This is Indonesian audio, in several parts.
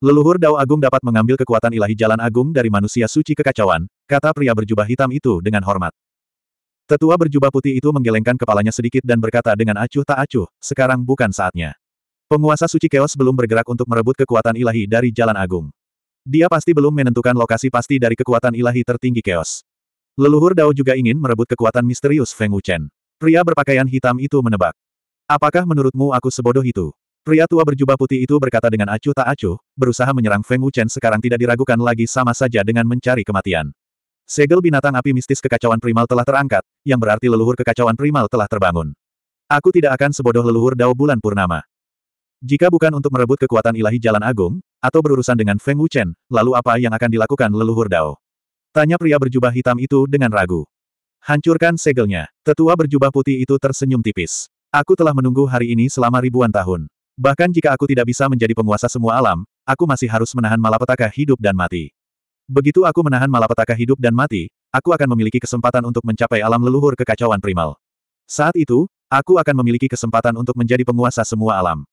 Leluhur Dao Agung dapat mengambil kekuatan ilahi jalan agung dari manusia suci kekacauan, kata pria berjubah hitam itu dengan hormat. Tetua berjubah putih itu menggelengkan kepalanya sedikit dan berkata dengan acuh tak acuh, sekarang bukan saatnya. Penguasa suci keos belum bergerak untuk merebut kekuatan ilahi dari jalan agung. Dia pasti belum menentukan lokasi pasti dari kekuatan ilahi tertinggi keos. Leluhur Dao juga ingin merebut kekuatan misterius Feng Wuchen. Pria berpakaian hitam itu menebak. Apakah menurutmu aku sebodoh itu? Pria tua berjubah putih itu berkata dengan acuh tak acuh, berusaha menyerang Feng Wuchen sekarang tidak diragukan lagi sama saja dengan mencari kematian. Segel binatang api mistis kekacauan primal telah terangkat, yang berarti leluhur kekacauan primal telah terbangun. Aku tidak akan sebodoh leluhur dao bulan purnama. Jika bukan untuk merebut kekuatan ilahi jalan agung, atau berurusan dengan Feng Wuchen, lalu apa yang akan dilakukan leluhur dao? Tanya pria berjubah hitam itu dengan ragu. Hancurkan segelnya. Tetua berjubah putih itu tersenyum tipis. Aku telah menunggu hari ini selama ribuan tahun. Bahkan jika aku tidak bisa menjadi penguasa semua alam, aku masih harus menahan malapetaka hidup dan mati. Begitu aku menahan malapetaka hidup dan mati, aku akan memiliki kesempatan untuk mencapai alam leluhur kekacauan primal. Saat itu, aku akan memiliki kesempatan untuk menjadi penguasa semua alam.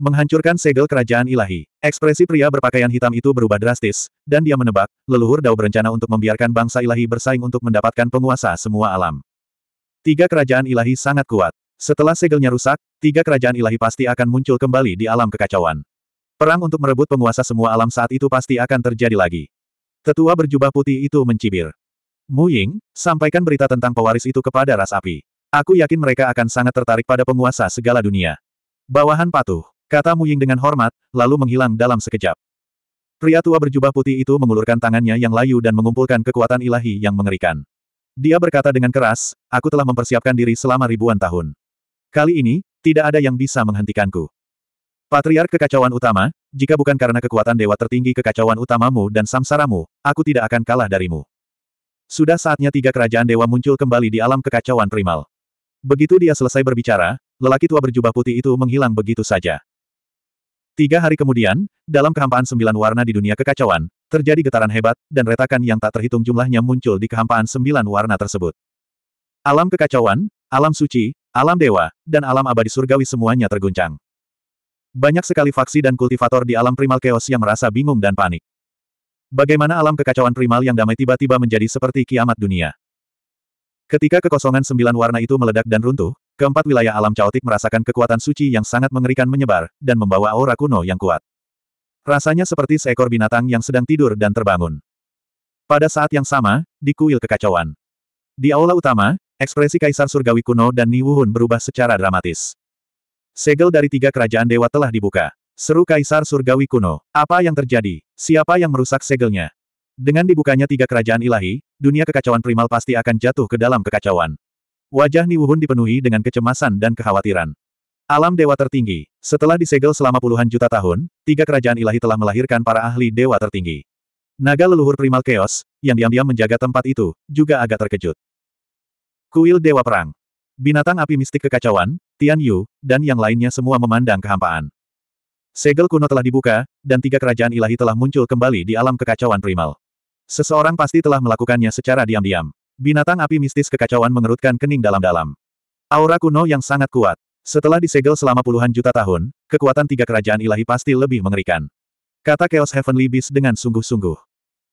Menghancurkan segel kerajaan ilahi. Ekspresi pria berpakaian hitam itu berubah drastis, dan dia menebak, leluhur Dao berencana untuk membiarkan bangsa ilahi bersaing untuk mendapatkan penguasa semua alam. Tiga kerajaan ilahi sangat kuat. Setelah segelnya rusak, tiga kerajaan ilahi pasti akan muncul kembali di alam kekacauan. Perang untuk merebut penguasa semua alam saat itu pasti akan terjadi lagi. Tetua berjubah putih itu mencibir. Mu Ying, sampaikan berita tentang pewaris itu kepada ras api. Aku yakin mereka akan sangat tertarik pada penguasa segala dunia. Bawahan patuh, kata Mu Ying dengan hormat, lalu menghilang dalam sekejap. Pria tua berjubah putih itu mengulurkan tangannya yang layu dan mengumpulkan kekuatan ilahi yang mengerikan. Dia berkata dengan keras, aku telah mempersiapkan diri selama ribuan tahun. Kali ini, tidak ada yang bisa menghentikanku. Patriark kekacauan utama, jika bukan karena kekuatan dewa tertinggi kekacauan utamamu dan samsaramu, aku tidak akan kalah darimu. Sudah saatnya tiga kerajaan dewa muncul kembali di alam kekacauan primal. Begitu dia selesai berbicara, lelaki tua berjubah putih itu menghilang begitu saja. Tiga hari kemudian, dalam kehampaan sembilan warna di dunia kekacauan, terjadi getaran hebat, dan retakan yang tak terhitung jumlahnya muncul di kehampaan sembilan warna tersebut. Alam kekacauan, alam suci, alam dewa, dan alam abadi surgawi semuanya terguncang. Banyak sekali faksi dan kultivator di alam primal chaos yang merasa bingung dan panik. Bagaimana alam kekacauan primal yang damai tiba-tiba menjadi seperti kiamat dunia? Ketika kekosongan sembilan warna itu meledak dan runtuh, keempat wilayah alam caotik merasakan kekuatan suci yang sangat mengerikan menyebar, dan membawa aura kuno yang kuat. Rasanya seperti seekor binatang yang sedang tidur dan terbangun. Pada saat yang sama, di kuil kekacauan. Di aula utama, Ekspresi Kaisar Surgawi kuno dan Ni Wuhun berubah secara dramatis. Segel dari tiga kerajaan dewa telah dibuka. Seru Kaisar Surgawi kuno. Apa yang terjadi? Siapa yang merusak segelnya? Dengan dibukanya tiga kerajaan ilahi, dunia kekacauan primal pasti akan jatuh ke dalam kekacauan. Wajah Niwuhun dipenuhi dengan kecemasan dan kekhawatiran. Alam dewa tertinggi. Setelah disegel selama puluhan juta tahun, tiga kerajaan ilahi telah melahirkan para ahli dewa tertinggi. Naga leluhur primal Chaos, yang diam-diam menjaga tempat itu, juga agak terkejut. Kuil Dewa Perang. Binatang api mistik kekacauan, Tian Yu, dan yang lainnya semua memandang kehampaan. Segel kuno telah dibuka, dan tiga kerajaan ilahi telah muncul kembali di alam kekacauan primal. Seseorang pasti telah melakukannya secara diam-diam. Binatang api mistis kekacauan mengerutkan kening dalam-dalam. Aura kuno yang sangat kuat. Setelah disegel selama puluhan juta tahun, kekuatan tiga kerajaan ilahi pasti lebih mengerikan. Kata Chaos Heavenly Beast dengan sungguh-sungguh.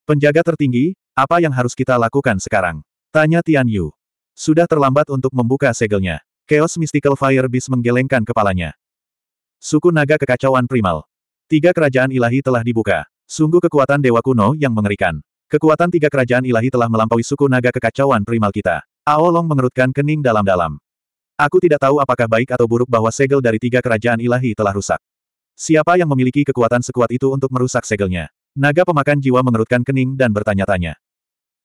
Penjaga tertinggi, apa yang harus kita lakukan sekarang? Tanya Tian Yu. Sudah terlambat untuk membuka segelnya. Chaos Mystical Fire Beast menggelengkan kepalanya. Suku naga kekacauan primal. Tiga kerajaan ilahi telah dibuka. Sungguh kekuatan dewa kuno yang mengerikan. Kekuatan tiga kerajaan ilahi telah melampaui suku naga kekacauan primal kita. Aolong mengerutkan kening dalam-dalam. Aku tidak tahu apakah baik atau buruk bahwa segel dari tiga kerajaan ilahi telah rusak. Siapa yang memiliki kekuatan sekuat itu untuk merusak segelnya? Naga pemakan jiwa mengerutkan kening dan bertanya-tanya.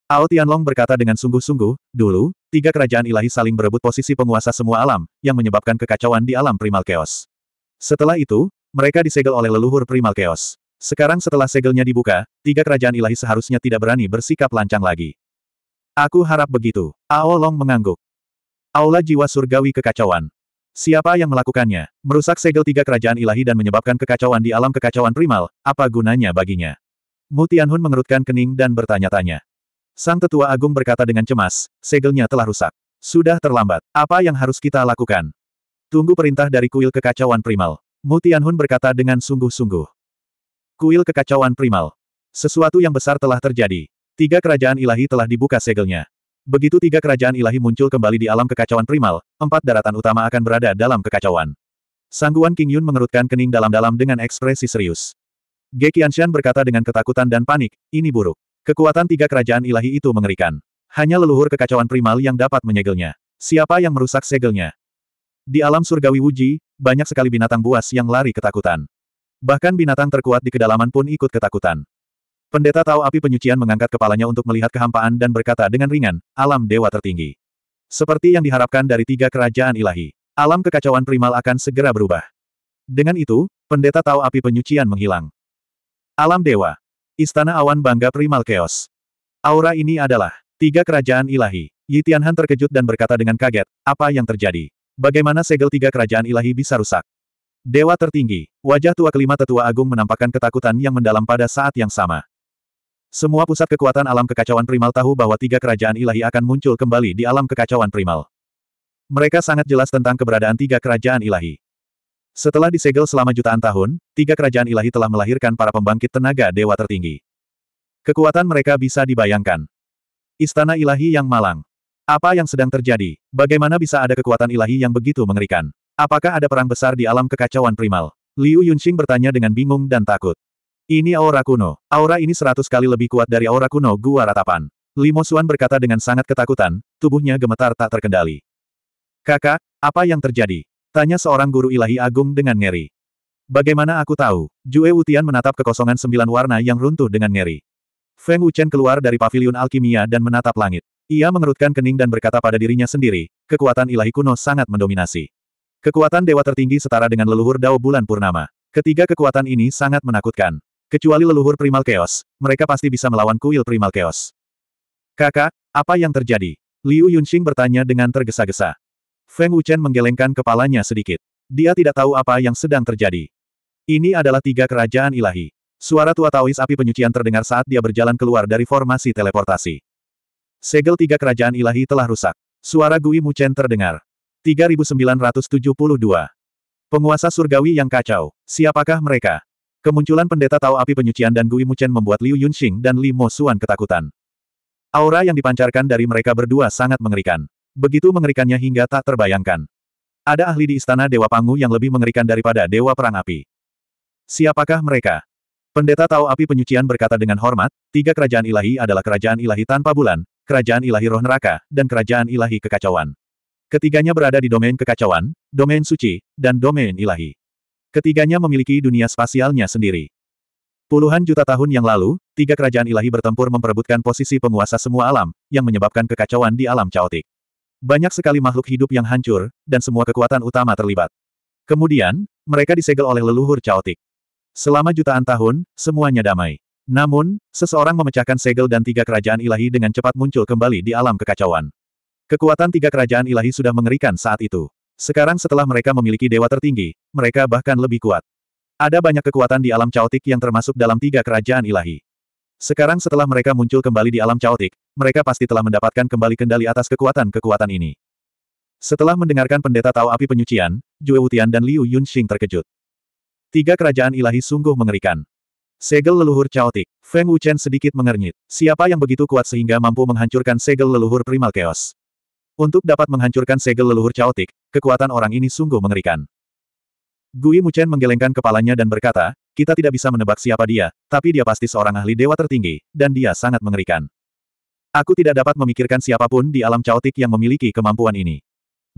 Ao Tianlong berkata dengan sungguh-sungguh, dulu, tiga kerajaan ilahi saling berebut posisi penguasa semua alam, yang menyebabkan kekacauan di alam primal chaos. Setelah itu, mereka disegel oleh leluhur primal chaos. Sekarang setelah segelnya dibuka, tiga kerajaan ilahi seharusnya tidak berani bersikap lancang lagi. Aku harap begitu. Ao Long mengangguk. Aula jiwa surgawi kekacauan. Siapa yang melakukannya? Merusak segel tiga kerajaan ilahi dan menyebabkan kekacauan di alam kekacauan primal, apa gunanya baginya? Mu Tianhun mengerutkan kening dan bertanya-tanya. Sang tetua agung berkata dengan cemas, segelnya telah rusak. Sudah terlambat. Apa yang harus kita lakukan? Tunggu perintah dari kuil kekacauan primal. Mu Tianhun berkata dengan sungguh-sungguh. Kuil kekacauan primal. Sesuatu yang besar telah terjadi. Tiga kerajaan ilahi telah dibuka segelnya. Begitu tiga kerajaan ilahi muncul kembali di alam kekacauan primal, empat daratan utama akan berada dalam kekacauan. Sangguan King Yun mengerutkan kening dalam-dalam dengan ekspresi serius. Ge Qianshan berkata dengan ketakutan dan panik, ini buruk. Kekuatan tiga kerajaan ilahi itu mengerikan. Hanya leluhur kekacauan primal yang dapat menyegelnya. Siapa yang merusak segelnya? Di alam surgawi Wuji, banyak sekali binatang buas yang lari ketakutan. Bahkan binatang terkuat di kedalaman pun ikut ketakutan. Pendeta tahu api penyucian mengangkat kepalanya untuk melihat kehampaan dan berkata dengan ringan, alam dewa tertinggi. Seperti yang diharapkan dari tiga kerajaan ilahi, alam kekacauan primal akan segera berubah. Dengan itu, pendeta tahu api penyucian menghilang. Alam dewa, Istana Awan Bangga Primal Chaos. Aura ini adalah tiga kerajaan ilahi. Yitianhan terkejut dan berkata dengan kaget, apa yang terjadi? Bagaimana segel tiga kerajaan ilahi bisa rusak? Dewa tertinggi, wajah tua kelima tetua agung menampakkan ketakutan yang mendalam pada saat yang sama. Semua pusat kekuatan alam kekacauan primal tahu bahwa tiga kerajaan ilahi akan muncul kembali di alam kekacauan primal. Mereka sangat jelas tentang keberadaan tiga kerajaan ilahi. Setelah disegel selama jutaan tahun, tiga kerajaan ilahi telah melahirkan para pembangkit tenaga dewa tertinggi. Kekuatan mereka bisa dibayangkan. Istana ilahi yang malang. Apa yang sedang terjadi? Bagaimana bisa ada kekuatan ilahi yang begitu mengerikan? Apakah ada perang besar di alam kekacauan primal? Liu Yunxing bertanya dengan bingung dan takut. Ini aura kuno. Aura ini seratus kali lebih kuat dari aura kuno gua ratapan. Limo Xuan berkata dengan sangat ketakutan, tubuhnya gemetar tak terkendali. Kakak, apa yang terjadi? Tanya seorang guru ilahi agung dengan ngeri. Bagaimana aku tahu? Jue Wutian menatap kekosongan sembilan warna yang runtuh dengan ngeri. Feng Wuchen keluar dari pavilion alkimia dan menatap langit. Ia mengerutkan kening dan berkata pada dirinya sendiri, kekuatan ilahi kuno sangat mendominasi. Kekuatan dewa tertinggi setara dengan leluhur Dao bulan purnama. Ketiga kekuatan ini sangat menakutkan. Kecuali leluhur primal chaos, mereka pasti bisa melawan kuil primal chaos. Kakak, apa yang terjadi? Liu Yunxing bertanya dengan tergesa-gesa. Feng Wuchen menggelengkan kepalanya sedikit. Dia tidak tahu apa yang sedang terjadi. Ini adalah tiga kerajaan ilahi. Suara tua Taois api penyucian terdengar saat dia berjalan keluar dari formasi teleportasi. Segel tiga kerajaan ilahi telah rusak. Suara Gui Muchen terdengar. 3972. Penguasa surgawi yang kacau. Siapakah mereka? Kemunculan pendeta Tao api penyucian dan Gui Muchen membuat Liu Yunxing dan Li Mo Xuan ketakutan. Aura yang dipancarkan dari mereka berdua sangat mengerikan. Begitu mengerikannya hingga tak terbayangkan. Ada ahli di istana Dewa Pangu yang lebih mengerikan daripada Dewa Perang Api. Siapakah mereka? Pendeta tao Api Penyucian berkata dengan hormat, tiga kerajaan ilahi adalah kerajaan ilahi tanpa bulan, kerajaan ilahi roh neraka, dan kerajaan ilahi kekacauan. Ketiganya berada di domain kekacauan, domain suci, dan domain ilahi. Ketiganya memiliki dunia spasialnya sendiri. Puluhan juta tahun yang lalu, tiga kerajaan ilahi bertempur memperebutkan posisi penguasa semua alam, yang menyebabkan kekacauan di alam caotik. Banyak sekali makhluk hidup yang hancur, dan semua kekuatan utama terlibat. Kemudian, mereka disegel oleh leluhur caotik. Selama jutaan tahun, semuanya damai. Namun, seseorang memecahkan segel dan tiga kerajaan ilahi dengan cepat muncul kembali di alam kekacauan. Kekuatan tiga kerajaan ilahi sudah mengerikan saat itu. Sekarang setelah mereka memiliki dewa tertinggi, mereka bahkan lebih kuat. Ada banyak kekuatan di alam caotik yang termasuk dalam tiga kerajaan ilahi. Sekarang setelah mereka muncul kembali di alam caotik, mereka pasti telah mendapatkan kembali kendali atas kekuatan-kekuatan ini. Setelah mendengarkan pendeta tahu api penyucian, Jue Wutian dan Liu Yunxing terkejut. Tiga kerajaan ilahi sungguh mengerikan. Segel leluhur caotik. Feng Wuchen sedikit mengernyit. Siapa yang begitu kuat sehingga mampu menghancurkan segel leluhur primal chaos? Untuk dapat menghancurkan segel leluhur caotik, kekuatan orang ini sungguh mengerikan. Gui Muchen menggelengkan kepalanya dan berkata, kita tidak bisa menebak siapa dia, tapi dia pasti seorang ahli dewa tertinggi, dan dia sangat mengerikan. Aku tidak dapat memikirkan siapapun di alam caotik yang memiliki kemampuan ini.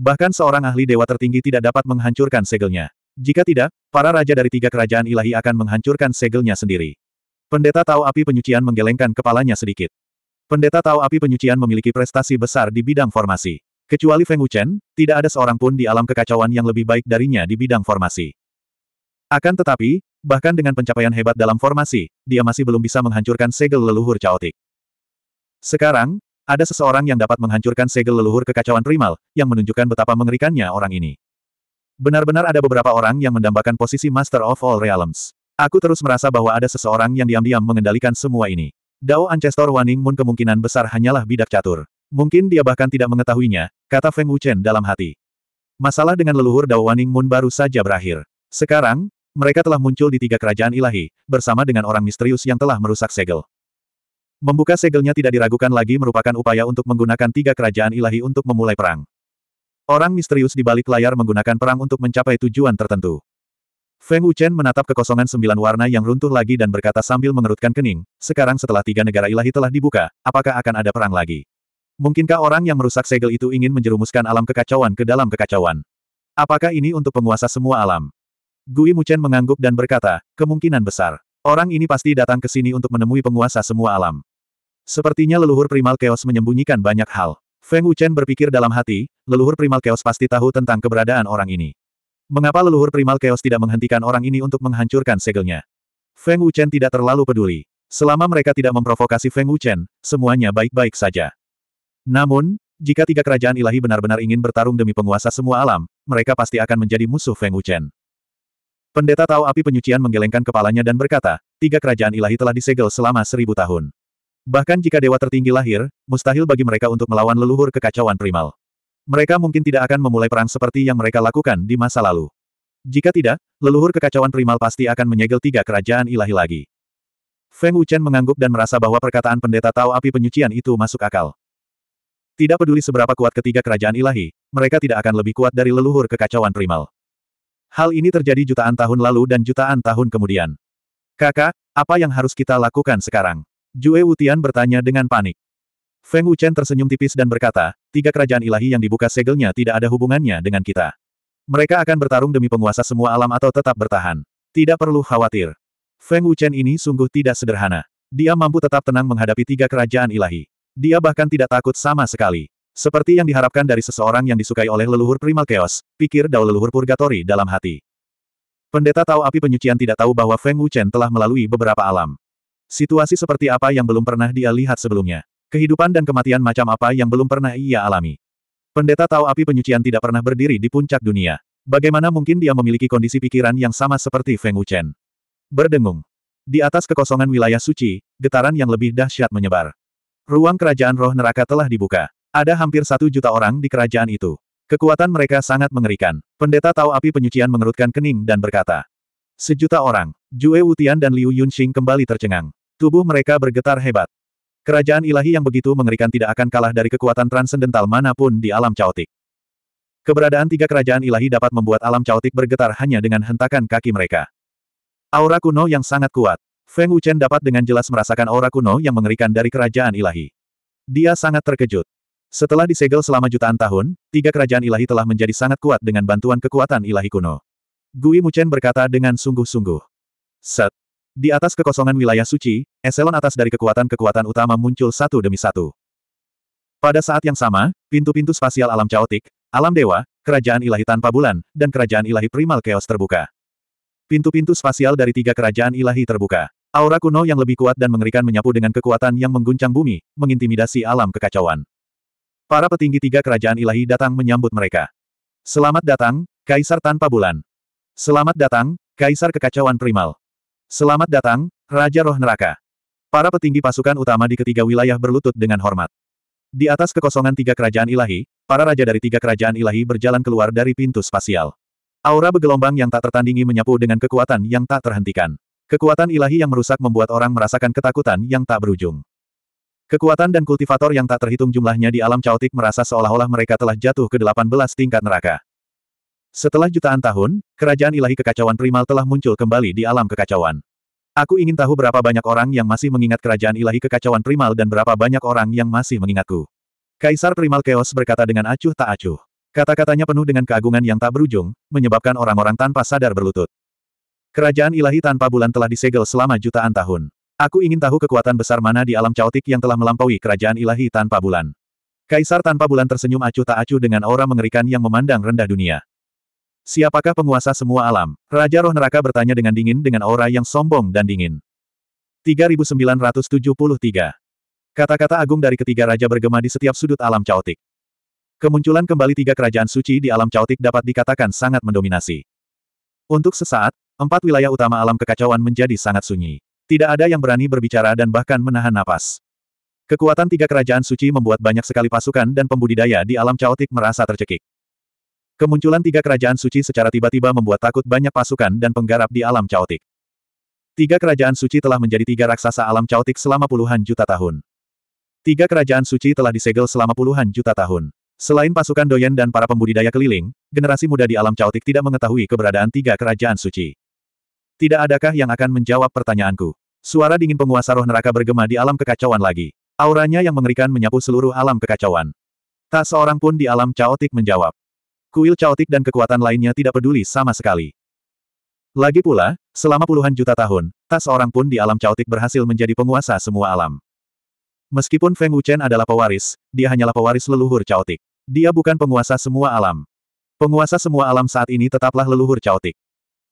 Bahkan seorang ahli dewa tertinggi tidak dapat menghancurkan segelnya. Jika tidak, para raja dari tiga kerajaan ilahi akan menghancurkan segelnya sendiri. Pendeta Tao Api Penyucian menggelengkan kepalanya sedikit. Pendeta Tao Api Penyucian memiliki prestasi besar di bidang formasi. Kecuali Feng Wuchen, tidak ada seorang pun di alam kekacauan yang lebih baik darinya di bidang formasi. Akan tetapi, bahkan dengan pencapaian hebat dalam formasi, dia masih belum bisa menghancurkan segel leluhur caotik. Sekarang, ada seseorang yang dapat menghancurkan segel leluhur kekacauan primal, yang menunjukkan betapa mengerikannya orang ini. Benar-benar ada beberapa orang yang mendambakan posisi Master of All Realms. Aku terus merasa bahwa ada seseorang yang diam-diam mengendalikan semua ini. Dao Ancestor Waning Moon kemungkinan besar hanyalah bidak catur. Mungkin dia bahkan tidak mengetahuinya, kata Feng Wuchen dalam hati. Masalah dengan leluhur Dao Waning Moon baru saja berakhir. Sekarang, mereka telah muncul di tiga kerajaan ilahi, bersama dengan orang misterius yang telah merusak segel. Membuka segelnya tidak diragukan lagi merupakan upaya untuk menggunakan tiga kerajaan ilahi untuk memulai perang. Orang misterius di balik layar menggunakan perang untuk mencapai tujuan tertentu. Feng Wuchen menatap kekosongan sembilan warna yang runtuh lagi dan berkata sambil mengerutkan kening, sekarang setelah tiga negara ilahi telah dibuka, apakah akan ada perang lagi? Mungkinkah orang yang merusak segel itu ingin menjerumuskan alam kekacauan ke dalam kekacauan? Apakah ini untuk penguasa semua alam? Gui Muchen mengangguk dan berkata, kemungkinan besar. Orang ini pasti datang ke sini untuk menemui penguasa semua alam. Sepertinya leluhur primal chaos menyembunyikan banyak hal. Feng Wuchen berpikir dalam hati, leluhur primal chaos pasti tahu tentang keberadaan orang ini. Mengapa leluhur primal chaos tidak menghentikan orang ini untuk menghancurkan segelnya? Feng Wuchen tidak terlalu peduli. Selama mereka tidak memprovokasi Feng Wuchen, semuanya baik-baik saja. Namun, jika tiga kerajaan ilahi benar-benar ingin bertarung demi penguasa semua alam, mereka pasti akan menjadi musuh Feng Wuchen. Pendeta Tao Api Penyucian menggelengkan kepalanya dan berkata, tiga kerajaan ilahi telah disegel selama seribu tahun. Bahkan jika dewa tertinggi lahir, mustahil bagi mereka untuk melawan leluhur kekacauan primal. Mereka mungkin tidak akan memulai perang seperti yang mereka lakukan di masa lalu. Jika tidak, leluhur kekacauan primal pasti akan menyegel tiga kerajaan ilahi lagi. Feng Wuchen mengangguk dan merasa bahwa perkataan pendeta Tao Api Penyucian itu masuk akal. Tidak peduli seberapa kuat ketiga kerajaan ilahi, mereka tidak akan lebih kuat dari leluhur kekacauan primal. Hal ini terjadi jutaan tahun lalu dan jutaan tahun kemudian. Kakak, apa yang harus kita lakukan sekarang? Jue Wutian bertanya dengan panik. Feng Wuchen tersenyum tipis dan berkata, tiga kerajaan ilahi yang dibuka segelnya tidak ada hubungannya dengan kita. Mereka akan bertarung demi penguasa semua alam atau tetap bertahan. Tidak perlu khawatir. Feng Wuchen ini sungguh tidak sederhana. Dia mampu tetap tenang menghadapi tiga kerajaan ilahi. Dia bahkan tidak takut sama sekali. Seperti yang diharapkan dari seseorang yang disukai oleh leluhur primal chaos, pikir dao leluhur purgatori dalam hati. Pendeta tahu api penyucian tidak tahu bahwa Feng Wuchen telah melalui beberapa alam. Situasi seperti apa yang belum pernah dia lihat sebelumnya. Kehidupan dan kematian macam apa yang belum pernah ia alami. Pendeta tahu api penyucian tidak pernah berdiri di puncak dunia. Bagaimana mungkin dia memiliki kondisi pikiran yang sama seperti Feng Wuchen? Berdengung. Di atas kekosongan wilayah suci, getaran yang lebih dahsyat menyebar. Ruang kerajaan roh neraka telah dibuka. Ada hampir satu juta orang di kerajaan itu. Kekuatan mereka sangat mengerikan. Pendeta Tao Api Penyucian mengerutkan kening dan berkata. Sejuta orang, Jue Wutian dan Liu Yunxing kembali tercengang. Tubuh mereka bergetar hebat. Kerajaan ilahi yang begitu mengerikan tidak akan kalah dari kekuatan transendental manapun di alam caotik. Keberadaan tiga kerajaan ilahi dapat membuat alam caotik bergetar hanya dengan hentakan kaki mereka. Aura kuno yang sangat kuat, Feng Wuchen dapat dengan jelas merasakan aura kuno yang mengerikan dari kerajaan ilahi. Dia sangat terkejut. Setelah disegel selama jutaan tahun, tiga kerajaan ilahi telah menjadi sangat kuat dengan bantuan kekuatan ilahi kuno. Gui Muchen berkata dengan sungguh-sungguh. Set. Di atas kekosongan wilayah suci, eselon atas dari kekuatan-kekuatan utama muncul satu demi satu. Pada saat yang sama, pintu-pintu spasial alam caotik, alam dewa, kerajaan ilahi tanpa bulan, dan kerajaan ilahi primal chaos terbuka. Pintu-pintu spasial dari tiga kerajaan ilahi terbuka. Aura kuno yang lebih kuat dan mengerikan menyapu dengan kekuatan yang mengguncang bumi, mengintimidasi alam kekacauan. Para petinggi tiga kerajaan ilahi datang menyambut mereka. Selamat datang, Kaisar Tanpa Bulan. Selamat datang, Kaisar Kekacauan Primal. Selamat datang, Raja Roh Neraka. Para petinggi pasukan utama di ketiga wilayah berlutut dengan hormat. Di atas kekosongan tiga kerajaan ilahi, para raja dari tiga kerajaan ilahi berjalan keluar dari pintu spasial. Aura bergelombang yang tak tertandingi menyapu dengan kekuatan yang tak terhentikan. Kekuatan ilahi yang merusak membuat orang merasakan ketakutan yang tak berujung. Kekuatan dan kultivator yang tak terhitung jumlahnya di alam caotik merasa seolah-olah mereka telah jatuh ke 18 tingkat neraka. Setelah jutaan tahun, kerajaan ilahi kekacauan primal telah muncul kembali di alam kekacauan. Aku ingin tahu berapa banyak orang yang masih mengingat kerajaan ilahi kekacauan primal dan berapa banyak orang yang masih mengingatku. Kaisar Primal Chaos berkata dengan acuh tak acuh. Kata-katanya penuh dengan keagungan yang tak berujung, menyebabkan orang-orang tanpa sadar berlutut. Kerajaan ilahi tanpa bulan telah disegel selama jutaan tahun. Aku ingin tahu kekuatan besar mana di alam caotik yang telah melampaui kerajaan ilahi tanpa bulan. Kaisar tanpa bulan tersenyum acuh tak acuh dengan aura mengerikan yang memandang rendah dunia. Siapakah penguasa semua alam? Raja roh neraka bertanya dengan dingin dengan aura yang sombong dan dingin. 3973 Kata-kata agung dari ketiga raja bergema di setiap sudut alam caotik. Kemunculan kembali tiga kerajaan suci di alam caotik dapat dikatakan sangat mendominasi. Untuk sesaat, Empat wilayah utama alam kekacauan menjadi sangat sunyi. Tidak ada yang berani berbicara dan bahkan menahan napas. Kekuatan tiga kerajaan suci membuat banyak sekali pasukan dan pembudidaya di alam caotik merasa tercekik. Kemunculan tiga kerajaan suci secara tiba-tiba membuat takut banyak pasukan dan penggarap di alam caotik. Tiga kerajaan suci telah menjadi tiga raksasa alam caotik selama puluhan juta tahun. Tiga kerajaan suci telah disegel selama puluhan juta tahun. Selain pasukan doyen dan para pembudidaya keliling, generasi muda di alam caotik tidak mengetahui keberadaan tiga kerajaan suci. Tidak adakah yang akan menjawab pertanyaanku? Suara dingin penguasa roh neraka bergema di alam kekacauan lagi. Auranya yang mengerikan menyapu seluruh alam kekacauan. Tak seorang pun di alam caotik menjawab. Kuil caotik dan kekuatan lainnya tidak peduli sama sekali. Lagi pula, selama puluhan juta tahun, tak seorang pun di alam caotik berhasil menjadi penguasa semua alam. Meskipun Feng Wuchen adalah pewaris, dia hanyalah pewaris leluhur caotik. Dia bukan penguasa semua alam. Penguasa semua alam saat ini tetaplah leluhur caotik.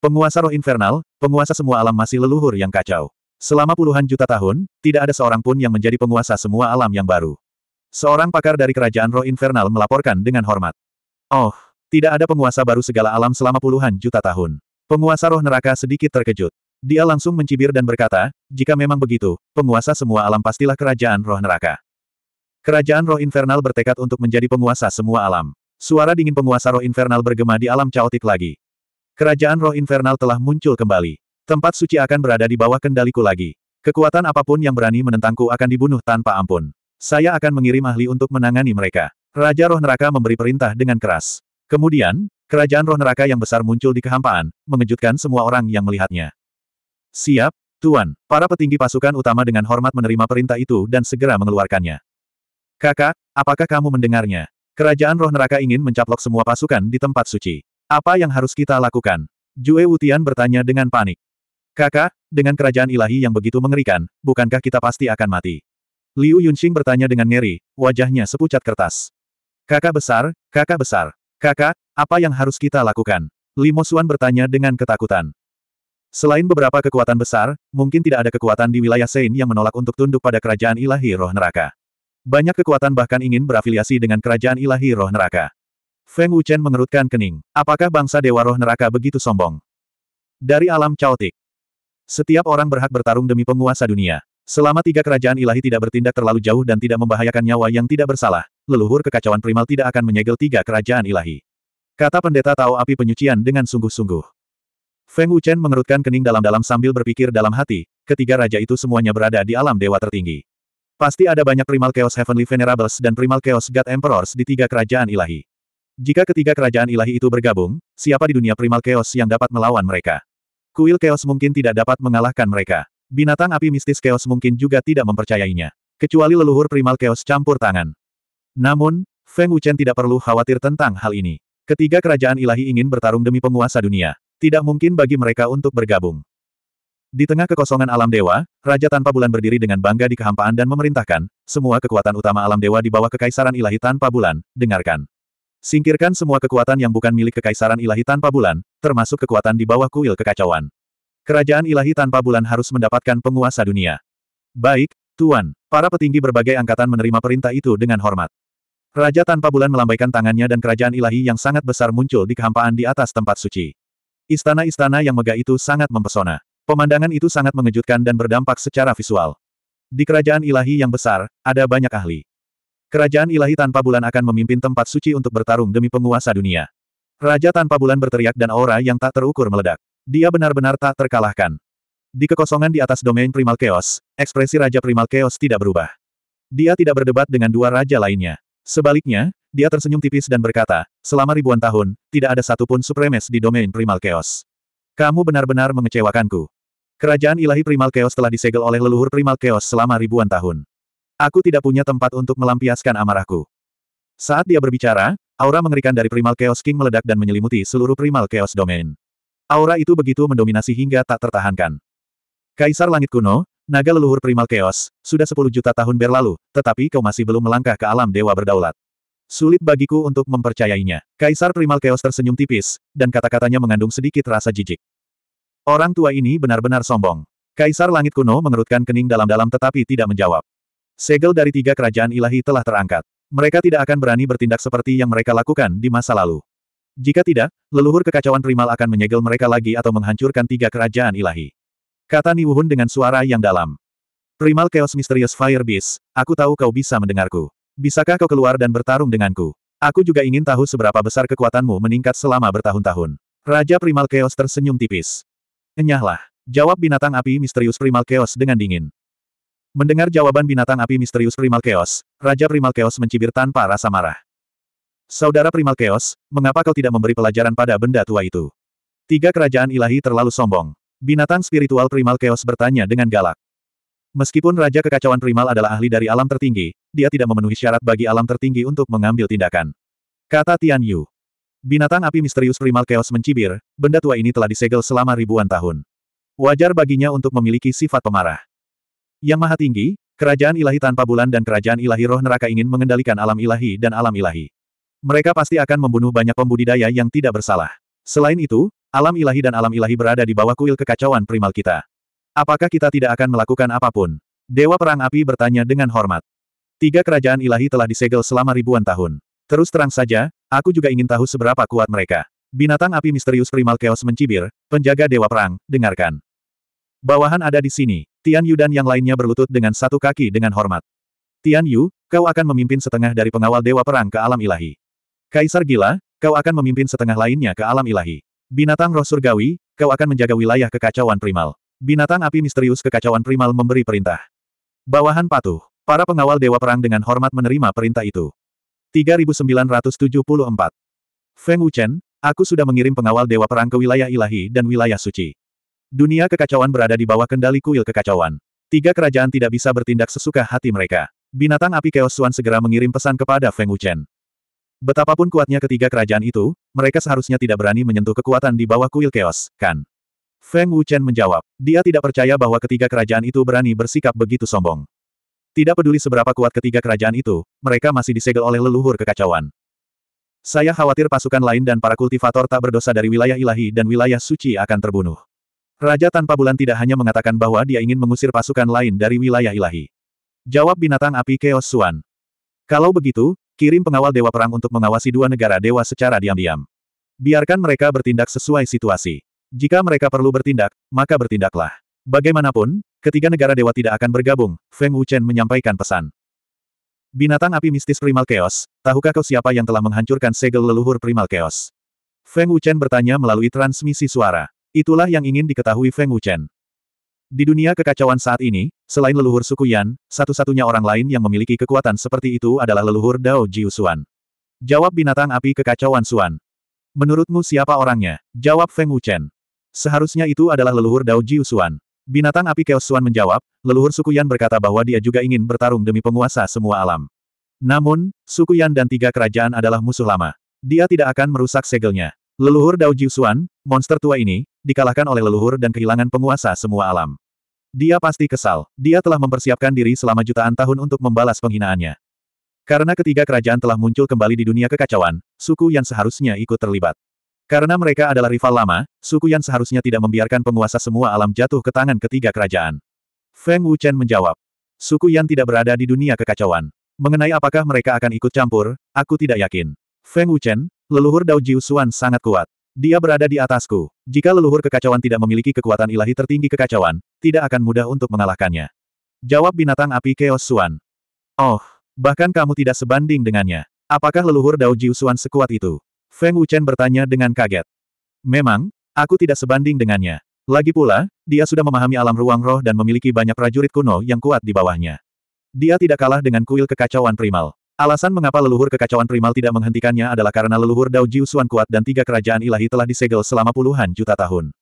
Penguasa roh infernal, penguasa semua alam masih leluhur yang kacau. Selama puluhan juta tahun, tidak ada seorang pun yang menjadi penguasa semua alam yang baru. Seorang pakar dari kerajaan roh infernal melaporkan dengan hormat. Oh, tidak ada penguasa baru segala alam selama puluhan juta tahun. Penguasa roh neraka sedikit terkejut. Dia langsung mencibir dan berkata, jika memang begitu, penguasa semua alam pastilah kerajaan roh neraka. Kerajaan roh infernal bertekad untuk menjadi penguasa semua alam. Suara dingin penguasa roh infernal bergema di alam caotik lagi. Kerajaan roh infernal telah muncul kembali. Tempat suci akan berada di bawah kendaliku lagi. Kekuatan apapun yang berani menentangku akan dibunuh tanpa ampun. Saya akan mengirim ahli untuk menangani mereka. Raja roh neraka memberi perintah dengan keras. Kemudian, kerajaan roh neraka yang besar muncul di kehampaan, mengejutkan semua orang yang melihatnya. Siap, Tuan, para petinggi pasukan utama dengan hormat menerima perintah itu dan segera mengeluarkannya. Kakak, apakah kamu mendengarnya? Kerajaan roh neraka ingin mencaplok semua pasukan di tempat suci. Apa yang harus kita lakukan? Jue Wutian bertanya dengan panik. Kakak, dengan kerajaan ilahi yang begitu mengerikan, bukankah kita pasti akan mati? Liu Yunxing bertanya dengan ngeri, wajahnya sepucat kertas. Kakak besar, kakak besar. Kakak, apa yang harus kita lakukan? Limo Xuan bertanya dengan ketakutan. Selain beberapa kekuatan besar, mungkin tidak ada kekuatan di wilayah Sein yang menolak untuk tunduk pada kerajaan ilahi roh neraka. Banyak kekuatan bahkan ingin berafiliasi dengan kerajaan ilahi roh neraka. Feng Wuchen mengerutkan kening. Apakah bangsa Dewa Roh Neraka begitu sombong? Dari alam caotik. Setiap orang berhak bertarung demi penguasa dunia. Selama tiga kerajaan ilahi tidak bertindak terlalu jauh dan tidak membahayakan nyawa yang tidak bersalah, leluhur kekacauan primal tidak akan menyegel tiga kerajaan ilahi. Kata pendeta Tao api penyucian dengan sungguh-sungguh. Feng Wuchen mengerutkan kening dalam-dalam sambil berpikir dalam hati, ketiga raja itu semuanya berada di alam dewa tertinggi. Pasti ada banyak Primal Chaos Heavenly Venerables dan Primal Chaos God Emperors di tiga kerajaan ilahi. Jika ketiga kerajaan ilahi itu bergabung, siapa di dunia primal chaos yang dapat melawan mereka? Kuil chaos mungkin tidak dapat mengalahkan mereka. Binatang api mistis chaos mungkin juga tidak mempercayainya. Kecuali leluhur primal chaos campur tangan. Namun, Feng Wuchen tidak perlu khawatir tentang hal ini. Ketiga kerajaan ilahi ingin bertarung demi penguasa dunia. Tidak mungkin bagi mereka untuk bergabung. Di tengah kekosongan alam dewa, Raja Tanpa Bulan berdiri dengan bangga di kehampaan dan memerintahkan, semua kekuatan utama alam dewa di bawah kekaisaran ilahi Tanpa Bulan, dengarkan. Singkirkan semua kekuatan yang bukan milik kekaisaran ilahi tanpa bulan, termasuk kekuatan di bawah kuil kekacauan. Kerajaan ilahi tanpa bulan harus mendapatkan penguasa dunia. Baik, Tuan, para petinggi berbagai angkatan menerima perintah itu dengan hormat. Raja tanpa bulan melambaikan tangannya dan kerajaan ilahi yang sangat besar muncul di kehampaan di atas tempat suci. Istana-istana yang megah itu sangat mempesona. Pemandangan itu sangat mengejutkan dan berdampak secara visual. Di kerajaan ilahi yang besar, ada banyak ahli. Kerajaan ilahi tanpa bulan akan memimpin tempat suci untuk bertarung demi penguasa dunia. Raja tanpa bulan berteriak dan aura yang tak terukur meledak. Dia benar-benar tak terkalahkan. Di kekosongan di atas domain primal chaos, ekspresi Raja Primal Chaos tidak berubah. Dia tidak berdebat dengan dua raja lainnya. Sebaliknya, dia tersenyum tipis dan berkata, selama ribuan tahun, tidak ada satupun supremes di domain primal chaos. Kamu benar-benar mengecewakanku. Kerajaan ilahi primal chaos telah disegel oleh leluhur primal chaos selama ribuan tahun. Aku tidak punya tempat untuk melampiaskan amarahku. Saat dia berbicara, aura mengerikan dari Primal Chaos King meledak dan menyelimuti seluruh Primal Chaos Domain. Aura itu begitu mendominasi hingga tak tertahankan. Kaisar Langit Kuno, naga leluhur Primal Chaos, sudah 10 juta tahun berlalu, tetapi kau masih belum melangkah ke alam dewa berdaulat. Sulit bagiku untuk mempercayainya. Kaisar Primal Chaos tersenyum tipis, dan kata-katanya mengandung sedikit rasa jijik. Orang tua ini benar-benar sombong. Kaisar Langit Kuno mengerutkan kening dalam-dalam tetapi tidak menjawab. Segel dari tiga kerajaan ilahi telah terangkat. Mereka tidak akan berani bertindak seperti yang mereka lakukan di masa lalu. Jika tidak, leluhur kekacauan primal akan menyegel mereka lagi atau menghancurkan tiga kerajaan ilahi. Kata Niwuhun dengan suara yang dalam. Primal Chaos Mysterious Fire Beast, aku tahu kau bisa mendengarku. Bisakah kau keluar dan bertarung denganku? Aku juga ingin tahu seberapa besar kekuatanmu meningkat selama bertahun-tahun. Raja Primal Chaos tersenyum tipis. Enyahlah. Jawab binatang api misterius Primal Chaos dengan dingin. Mendengar jawaban binatang api misterius Primal Chaos, Raja Primal Chaos mencibir tanpa rasa marah. Saudara Primal Chaos, mengapa kau tidak memberi pelajaran pada benda tua itu? Tiga kerajaan ilahi terlalu sombong. Binatang spiritual Primal Chaos bertanya dengan galak. Meskipun Raja Kekacauan Primal adalah ahli dari alam tertinggi, dia tidak memenuhi syarat bagi alam tertinggi untuk mengambil tindakan. Kata Tian Yu. Binatang api misterius Primal Chaos mencibir, benda tua ini telah disegel selama ribuan tahun. Wajar baginya untuk memiliki sifat pemarah. Yang Maha Tinggi, Kerajaan Ilahi tanpa bulan dan Kerajaan Ilahi roh neraka ingin mengendalikan alam ilahi dan alam ilahi. Mereka pasti akan membunuh banyak pembudidaya yang tidak bersalah. Selain itu, alam ilahi dan alam ilahi berada di bawah kuil kekacauan primal kita. Apakah kita tidak akan melakukan apapun? Dewa Perang Api bertanya dengan hormat. Tiga kerajaan ilahi telah disegel selama ribuan tahun. Terus terang saja, aku juga ingin tahu seberapa kuat mereka. Binatang api misterius primal chaos mencibir, penjaga Dewa Perang, dengarkan. Bawahan ada di sini. Tian Yu dan yang lainnya berlutut dengan satu kaki dengan hormat. Tian Yu, kau akan memimpin setengah dari pengawal Dewa Perang ke alam ilahi. Kaisar Gila, kau akan memimpin setengah lainnya ke alam ilahi. Binatang roh surgawi, kau akan menjaga wilayah kekacauan primal. Binatang api misterius kekacauan primal memberi perintah. Bawahan patuh. Para pengawal Dewa Perang dengan hormat menerima perintah itu. 3974. Feng Wuchen, aku sudah mengirim pengawal Dewa Perang ke wilayah ilahi dan wilayah suci. Dunia kekacauan berada di bawah kendali kuil kekacauan. Tiga kerajaan tidak bisa bertindak sesuka hati mereka. Binatang api Chaos Swan segera mengirim pesan kepada Feng Wuchen. Betapapun kuatnya ketiga kerajaan itu, mereka seharusnya tidak berani menyentuh kekuatan di bawah kuil Chaos, kan? Feng Wuchen menjawab, dia tidak percaya bahwa ketiga kerajaan itu berani bersikap begitu sombong. Tidak peduli seberapa kuat ketiga kerajaan itu, mereka masih disegel oleh leluhur kekacauan. Saya khawatir pasukan lain dan para kultivator tak berdosa dari wilayah ilahi dan wilayah suci akan terbunuh. Raja tanpa bulan tidak hanya mengatakan bahwa dia ingin mengusir pasukan lain dari wilayah ilahi. Jawab binatang api Keos Suan. Kalau begitu, kirim pengawal Dewa Perang untuk mengawasi dua negara dewa secara diam-diam. Biarkan mereka bertindak sesuai situasi. Jika mereka perlu bertindak, maka bertindaklah. Bagaimanapun, ketiga negara dewa tidak akan bergabung, Feng Wuchen menyampaikan pesan. Binatang api mistis Primal Chaos, tahukah kau siapa yang telah menghancurkan segel leluhur Primal Chaos? Feng Wuchen bertanya melalui transmisi suara. Itulah yang ingin diketahui Feng Wuchen. Di dunia kekacauan saat ini, selain leluhur suku Yan, satu-satunya orang lain yang memiliki kekuatan seperti itu adalah leluhur Dao Jiusuan. Jawab binatang api kekacauan Suan. Menurutmu siapa orangnya? Jawab Feng Wuchen. Seharusnya itu adalah leluhur Dao Jiusuan. Binatang api Chaos Suan menjawab, leluhur suku Yan berkata bahwa dia juga ingin bertarung demi penguasa semua alam. Namun, suku Yan dan tiga kerajaan adalah musuh lama. Dia tidak akan merusak segelnya. Leluhur Dao Jiusuan, monster tua ini, dikalahkan oleh leluhur dan kehilangan penguasa semua alam. Dia pasti kesal, dia telah mempersiapkan diri selama jutaan tahun untuk membalas penghinaannya. Karena ketiga kerajaan telah muncul kembali di dunia kekacauan, suku yang seharusnya ikut terlibat. Karena mereka adalah rival lama, suku yang seharusnya tidak membiarkan penguasa semua alam jatuh ke tangan ketiga kerajaan. Feng Wuchen menjawab, Suku yang tidak berada di dunia kekacauan. Mengenai apakah mereka akan ikut campur, aku tidak yakin. Feng Wuchen, Leluhur Dao Jiusuan sangat kuat. Dia berada di atasku. Jika leluhur kekacauan tidak memiliki kekuatan ilahi tertinggi kekacauan, tidak akan mudah untuk mengalahkannya. Jawab binatang api Chaos Suan. Oh, bahkan kamu tidak sebanding dengannya. Apakah leluhur Dao Jiusuan sekuat itu? Feng Wuchen bertanya dengan kaget. Memang, aku tidak sebanding dengannya. Lagi pula, dia sudah memahami alam ruang roh dan memiliki banyak prajurit kuno yang kuat di bawahnya. Dia tidak kalah dengan kuil kekacauan primal. Alasan mengapa leluhur kekacauan primal tidak menghentikannya adalah karena leluhur Dao Jiu Suan kuat dan tiga kerajaan ilahi telah disegel selama puluhan juta tahun.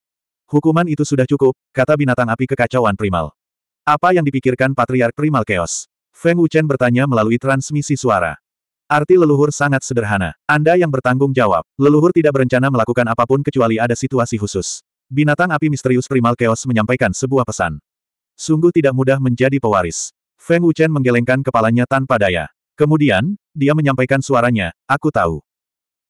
Hukuman itu sudah cukup, kata binatang api kekacauan primal. Apa yang dipikirkan Patriark Primal Chaos? Feng Wuchen bertanya melalui transmisi suara. Arti leluhur sangat sederhana. Anda yang bertanggung jawab, leluhur tidak berencana melakukan apapun kecuali ada situasi khusus. Binatang api misterius Primal Chaos menyampaikan sebuah pesan. Sungguh tidak mudah menjadi pewaris. Feng Wuchen menggelengkan kepalanya tanpa daya. Kemudian, dia menyampaikan suaranya, aku tahu.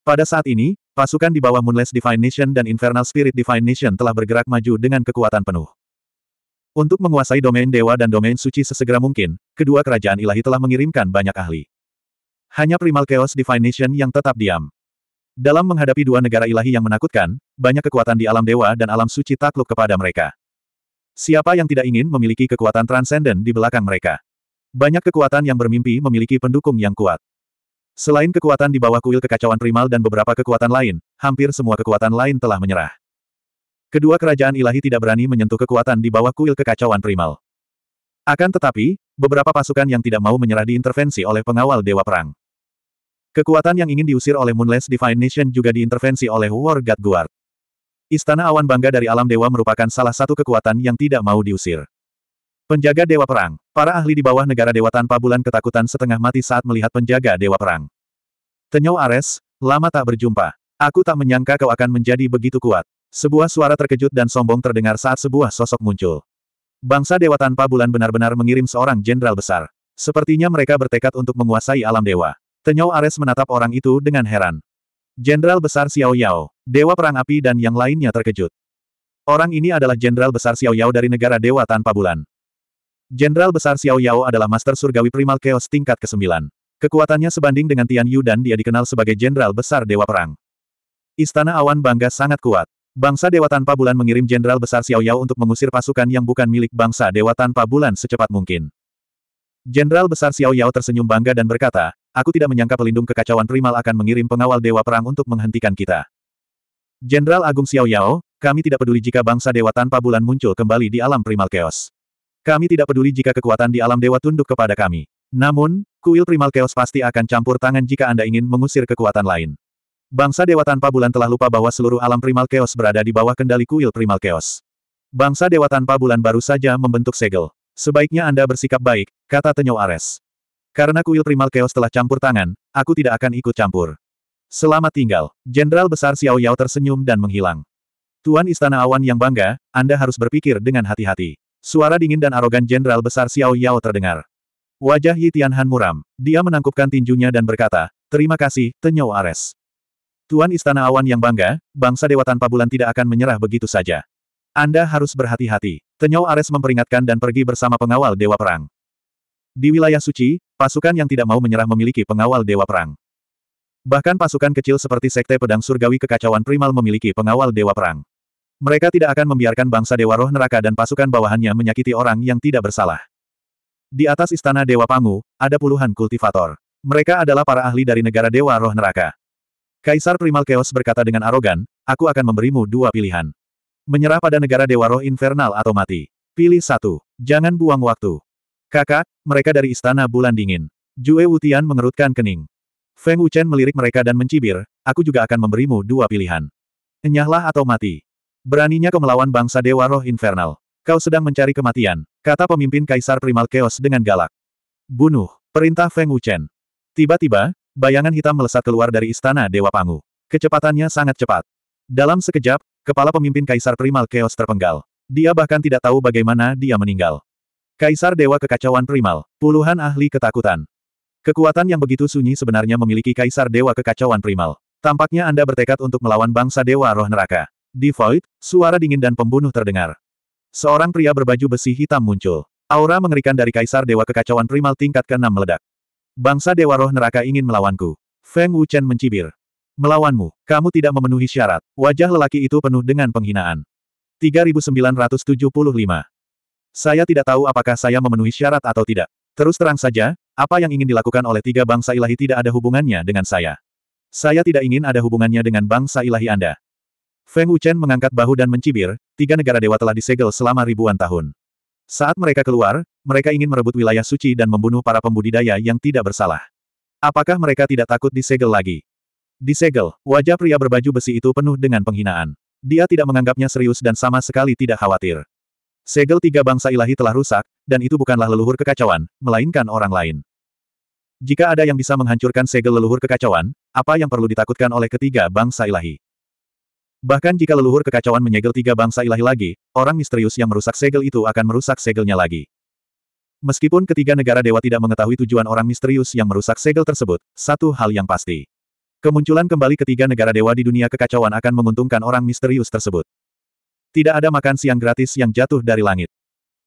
Pada saat ini, pasukan di bawah Moonless Divine Nation dan Infernal Spirit Divine Nation telah bergerak maju dengan kekuatan penuh. Untuk menguasai domain dewa dan domain suci sesegera mungkin, kedua kerajaan ilahi telah mengirimkan banyak ahli. Hanya Primal Chaos Divine Nation yang tetap diam. Dalam menghadapi dua negara ilahi yang menakutkan, banyak kekuatan di alam dewa dan alam suci takluk kepada mereka. Siapa yang tidak ingin memiliki kekuatan transenden di belakang mereka? Banyak kekuatan yang bermimpi memiliki pendukung yang kuat. Selain kekuatan di bawah kuil kekacauan primal dan beberapa kekuatan lain, hampir semua kekuatan lain telah menyerah. Kedua kerajaan ilahi tidak berani menyentuh kekuatan di bawah kuil kekacauan primal. Akan tetapi, beberapa pasukan yang tidak mau menyerah diintervensi oleh pengawal Dewa Perang. Kekuatan yang ingin diusir oleh Moonless Divine Nation juga diintervensi oleh War God Guard. Istana Awan Bangga dari Alam Dewa merupakan salah satu kekuatan yang tidak mau diusir. Penjaga Dewa Perang. Para ahli di bawah negara dewa tanpa bulan ketakutan setengah mati saat melihat penjaga Dewa Perang. Tenyau Ares, lama tak berjumpa. Aku tak menyangka kau akan menjadi begitu kuat. Sebuah suara terkejut dan sombong terdengar saat sebuah sosok muncul. Bangsa Dewa Tanpa Bulan benar-benar mengirim seorang jenderal besar. Sepertinya mereka bertekad untuk menguasai alam dewa. Tenyau Ares menatap orang itu dengan heran. Jenderal besar Xiao Yao, Dewa Perang Api dan yang lainnya terkejut. Orang ini adalah Jenderal Besar Xiao Yao dari negara Dewa Tanpa Bulan. Jenderal Besar Xiao Yao adalah Master Surgawi Primal Chaos tingkat ke-9. Kekuatannya sebanding dengan Tian Yu dan dia dikenal sebagai Jenderal Besar Dewa Perang. Istana Awan Bangga sangat kuat. Bangsa Dewa Tanpa Bulan mengirim Jenderal Besar Xiao Yao untuk mengusir pasukan yang bukan milik bangsa Dewa Tanpa Bulan secepat mungkin. Jenderal Besar Xiao Yao tersenyum bangga dan berkata, Aku tidak menyangka pelindung kekacauan primal akan mengirim pengawal Dewa Perang untuk menghentikan kita. Jenderal Agung Xiao Yao, kami tidak peduli jika bangsa Dewa Tanpa Bulan muncul kembali di alam primal chaos. Kami tidak peduli jika kekuatan di alam dewa tunduk kepada kami. Namun, kuil primal chaos pasti akan campur tangan jika Anda ingin mengusir kekuatan lain. Bangsa dewa tanpa bulan telah lupa bahwa seluruh alam primal chaos berada di bawah kendali kuil primal chaos. Bangsa dewa tanpa bulan baru saja membentuk segel. Sebaiknya Anda bersikap baik, kata Tenyo Ares. Karena kuil primal chaos telah campur tangan, aku tidak akan ikut campur. Selamat tinggal, Jenderal Besar Xiao Yao tersenyum dan menghilang. Tuan Istana Awan yang bangga, Anda harus berpikir dengan hati-hati. Suara dingin dan arogan Jenderal Besar Xiao Yao terdengar. Wajah Yi Tianhan muram. Dia menangkupkan tinjunya dan berkata, Terima kasih, Tenyou Ares. Tuan Istana Awan yang bangga, bangsa Dewa tanpa bulan tidak akan menyerah begitu saja. Anda harus berhati-hati. Tenyou Ares memperingatkan dan pergi bersama pengawal Dewa Perang. Di wilayah suci, pasukan yang tidak mau menyerah memiliki pengawal Dewa Perang. Bahkan pasukan kecil seperti Sekte Pedang Surgawi Kekacauan Primal memiliki pengawal Dewa Perang. Mereka tidak akan membiarkan bangsa Dewa Roh Neraka dan pasukan bawahannya menyakiti orang yang tidak bersalah. Di atas istana Dewa Pangu, ada puluhan kultivator. Mereka adalah para ahli dari negara Dewa Roh Neraka. Kaisar Primal Chaos berkata dengan arogan, aku akan memberimu dua pilihan. Menyerah pada negara Dewa Roh Infernal atau mati. Pilih satu. Jangan buang waktu. Kakak, mereka dari istana bulan dingin. Jue Wutian mengerutkan kening. Feng Wuchen melirik mereka dan mencibir, aku juga akan memberimu dua pilihan. Enyahlah atau mati. Beraninya kau melawan bangsa Dewa Roh Infernal. Kau sedang mencari kematian, kata pemimpin Kaisar Primal Chaos dengan galak. Bunuh, perintah Feng Wuchen. Tiba-tiba, bayangan hitam melesat keluar dari istana Dewa Pangu. Kecepatannya sangat cepat. Dalam sekejap, kepala pemimpin Kaisar Primal Chaos terpenggal. Dia bahkan tidak tahu bagaimana dia meninggal. Kaisar Dewa Kekacauan Primal, puluhan ahli ketakutan. Kekuatan yang begitu sunyi sebenarnya memiliki Kaisar Dewa Kekacauan Primal. Tampaknya Anda bertekad untuk melawan bangsa Dewa Roh Neraka. Di void, suara dingin dan pembunuh terdengar. Seorang pria berbaju besi hitam muncul. Aura mengerikan dari Kaisar Dewa Kekacauan Primal tingkat ke-6 meledak. Bangsa Dewa Roh Neraka ingin melawanku. Feng Wuchen mencibir. Melawanmu, kamu tidak memenuhi syarat. Wajah lelaki itu penuh dengan penghinaan. 3975. Saya tidak tahu apakah saya memenuhi syarat atau tidak. Terus terang saja, apa yang ingin dilakukan oleh tiga bangsa ilahi tidak ada hubungannya dengan saya. Saya tidak ingin ada hubungannya dengan bangsa ilahi Anda. Feng Wuchen mengangkat bahu dan mencibir, tiga negara dewa telah disegel selama ribuan tahun. Saat mereka keluar, mereka ingin merebut wilayah suci dan membunuh para pembudidaya yang tidak bersalah. Apakah mereka tidak takut disegel lagi? Disegel, wajah pria berbaju besi itu penuh dengan penghinaan. Dia tidak menganggapnya serius dan sama sekali tidak khawatir. Segel tiga bangsa ilahi telah rusak, dan itu bukanlah leluhur kekacauan, melainkan orang lain. Jika ada yang bisa menghancurkan segel leluhur kekacauan, apa yang perlu ditakutkan oleh ketiga bangsa ilahi? Bahkan jika leluhur kekacauan menyegel tiga bangsa ilahi lagi, orang misterius yang merusak segel itu akan merusak segelnya lagi. Meskipun ketiga negara dewa tidak mengetahui tujuan orang misterius yang merusak segel tersebut, satu hal yang pasti. Kemunculan kembali ketiga negara dewa di dunia kekacauan akan menguntungkan orang misterius tersebut. Tidak ada makan siang gratis yang jatuh dari langit.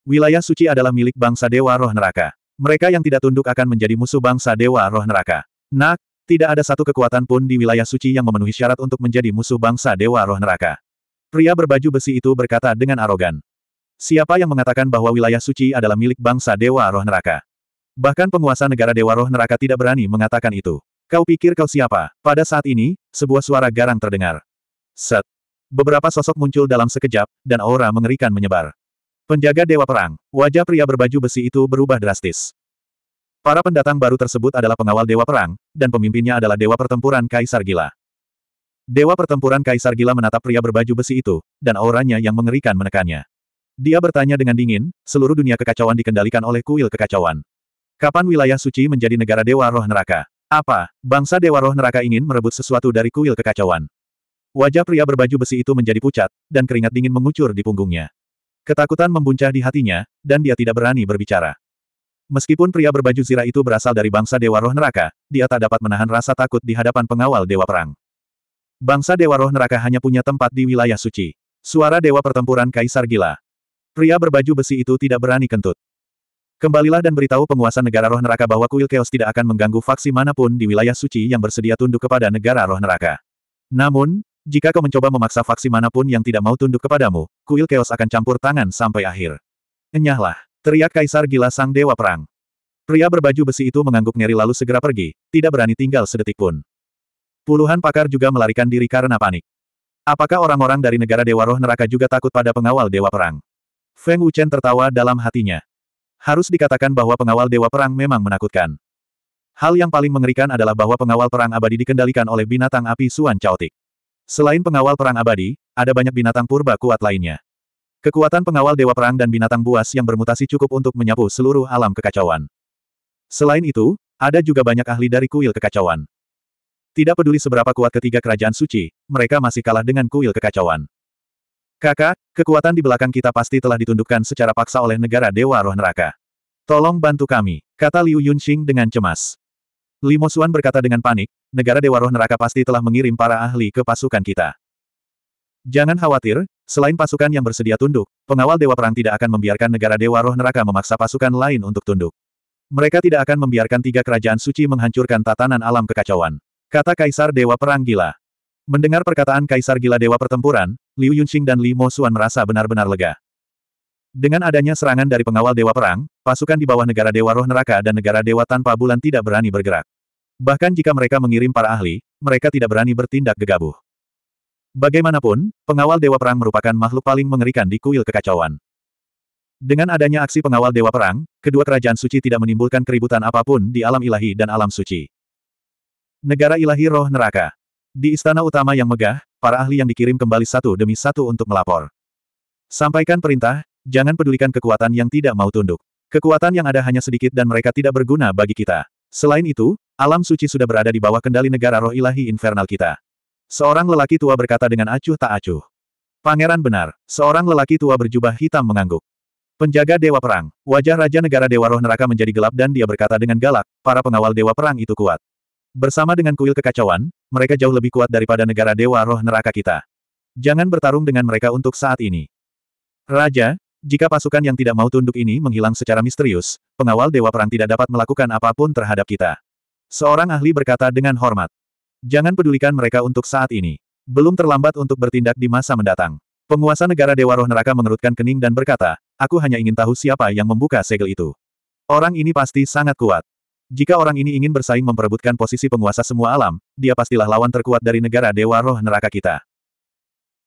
Wilayah suci adalah milik bangsa dewa roh neraka. Mereka yang tidak tunduk akan menjadi musuh bangsa dewa roh neraka. Nak, tidak ada satu kekuatan pun di wilayah suci yang memenuhi syarat untuk menjadi musuh bangsa Dewa Roh Neraka. Pria berbaju besi itu berkata dengan arogan. Siapa yang mengatakan bahwa wilayah suci adalah milik bangsa Dewa Roh Neraka? Bahkan penguasa negara Dewa Roh Neraka tidak berani mengatakan itu. Kau pikir kau siapa? Pada saat ini, sebuah suara garang terdengar. Set. Beberapa sosok muncul dalam sekejap, dan aura mengerikan menyebar. Penjaga Dewa Perang, wajah pria berbaju besi itu berubah drastis. Para pendatang baru tersebut adalah pengawal Dewa Perang, dan pemimpinnya adalah Dewa Pertempuran Kaisar Gila. Dewa Pertempuran Kaisar Gila menatap pria berbaju besi itu, dan auranya yang mengerikan menekannya. Dia bertanya dengan dingin, seluruh dunia kekacauan dikendalikan oleh kuil kekacauan. Kapan wilayah suci menjadi negara Dewa Roh Neraka? Apa, bangsa Dewa Roh Neraka ingin merebut sesuatu dari kuil kekacauan? Wajah pria berbaju besi itu menjadi pucat, dan keringat dingin mengucur di punggungnya. Ketakutan membuncah di hatinya, dan dia tidak berani berbicara. Meskipun pria berbaju zirah itu berasal dari bangsa Dewa Roh Neraka, dia tak dapat menahan rasa takut di hadapan pengawal Dewa Perang. Bangsa Dewa Roh Neraka hanya punya tempat di wilayah suci. Suara Dewa Pertempuran Kaisar Gila. Pria berbaju besi itu tidak berani kentut. Kembalilah dan beritahu penguasa negara roh neraka bahwa kuil chaos tidak akan mengganggu faksi manapun di wilayah suci yang bersedia tunduk kepada negara roh neraka. Namun, jika kau mencoba memaksa faksi manapun yang tidak mau tunduk kepadamu, kuil chaos akan campur tangan sampai akhir. Enyahlah. Teriak Kaisar gila sang dewa perang. Pria berbaju besi itu mengangguk nyeri lalu segera pergi, tidak berani tinggal sedetik pun. Puluhan pakar juga melarikan diri karena panik. Apakah orang-orang dari negara Dewa Roh Neraka juga takut pada pengawal Dewa Perang? Feng Wuchen tertawa dalam hatinya. Harus dikatakan bahwa pengawal Dewa Perang memang menakutkan. Hal yang paling mengerikan adalah bahwa pengawal perang abadi dikendalikan oleh binatang api Suan Chaotic. Selain pengawal perang abadi, ada banyak binatang purba kuat lainnya. Kekuatan pengawal Dewa Perang dan binatang buas yang bermutasi cukup untuk menyapu seluruh alam kekacauan. Selain itu, ada juga banyak ahli dari kuil kekacauan. Tidak peduli seberapa kuat ketiga kerajaan suci, mereka masih kalah dengan kuil kekacauan. Kakak, kekuatan di belakang kita pasti telah ditundukkan secara paksa oleh negara Dewa Roh Neraka. Tolong bantu kami, kata Liu Yunxing dengan cemas. Limo berkata dengan panik, negara Dewa Roh Neraka pasti telah mengirim para ahli ke pasukan kita. Jangan khawatir, selain pasukan yang bersedia tunduk, pengawal Dewa Perang tidak akan membiarkan negara Dewa Roh Neraka memaksa pasukan lain untuk tunduk. Mereka tidak akan membiarkan tiga kerajaan suci menghancurkan tatanan alam kekacauan. Kata Kaisar Dewa Perang Gila. Mendengar perkataan Kaisar Gila Dewa Pertempuran, Liu Yunxing dan Li Mo Xuan merasa benar-benar lega. Dengan adanya serangan dari pengawal Dewa Perang, pasukan di bawah negara Dewa Roh Neraka dan negara Dewa Tanpa Bulan tidak berani bergerak. Bahkan jika mereka mengirim para ahli, mereka tidak berani bertindak gegabah. Bagaimanapun, pengawal Dewa Perang merupakan makhluk paling mengerikan di kuil kekacauan. Dengan adanya aksi pengawal Dewa Perang, kedua kerajaan suci tidak menimbulkan keributan apapun di alam ilahi dan alam suci. Negara ilahi roh neraka. Di istana utama yang megah, para ahli yang dikirim kembali satu demi satu untuk melapor. Sampaikan perintah, jangan pedulikan kekuatan yang tidak mau tunduk. Kekuatan yang ada hanya sedikit dan mereka tidak berguna bagi kita. Selain itu, alam suci sudah berada di bawah kendali negara roh ilahi infernal kita. Seorang lelaki tua berkata dengan acuh tak acuh. Pangeran benar, seorang lelaki tua berjubah hitam mengangguk. Penjaga Dewa Perang, wajah Raja Negara Dewa Roh Neraka menjadi gelap dan dia berkata dengan galak, para pengawal Dewa Perang itu kuat. Bersama dengan kuil kekacauan, mereka jauh lebih kuat daripada negara Dewa Roh Neraka kita. Jangan bertarung dengan mereka untuk saat ini. Raja, jika pasukan yang tidak mau tunduk ini menghilang secara misterius, pengawal Dewa Perang tidak dapat melakukan apapun terhadap kita. Seorang ahli berkata dengan hormat. Jangan pedulikan mereka untuk saat ini. Belum terlambat untuk bertindak di masa mendatang. Penguasa negara Dewa Roh Neraka mengerutkan kening dan berkata, aku hanya ingin tahu siapa yang membuka segel itu. Orang ini pasti sangat kuat. Jika orang ini ingin bersaing memperebutkan posisi penguasa semua alam, dia pastilah lawan terkuat dari negara Dewa Roh Neraka kita.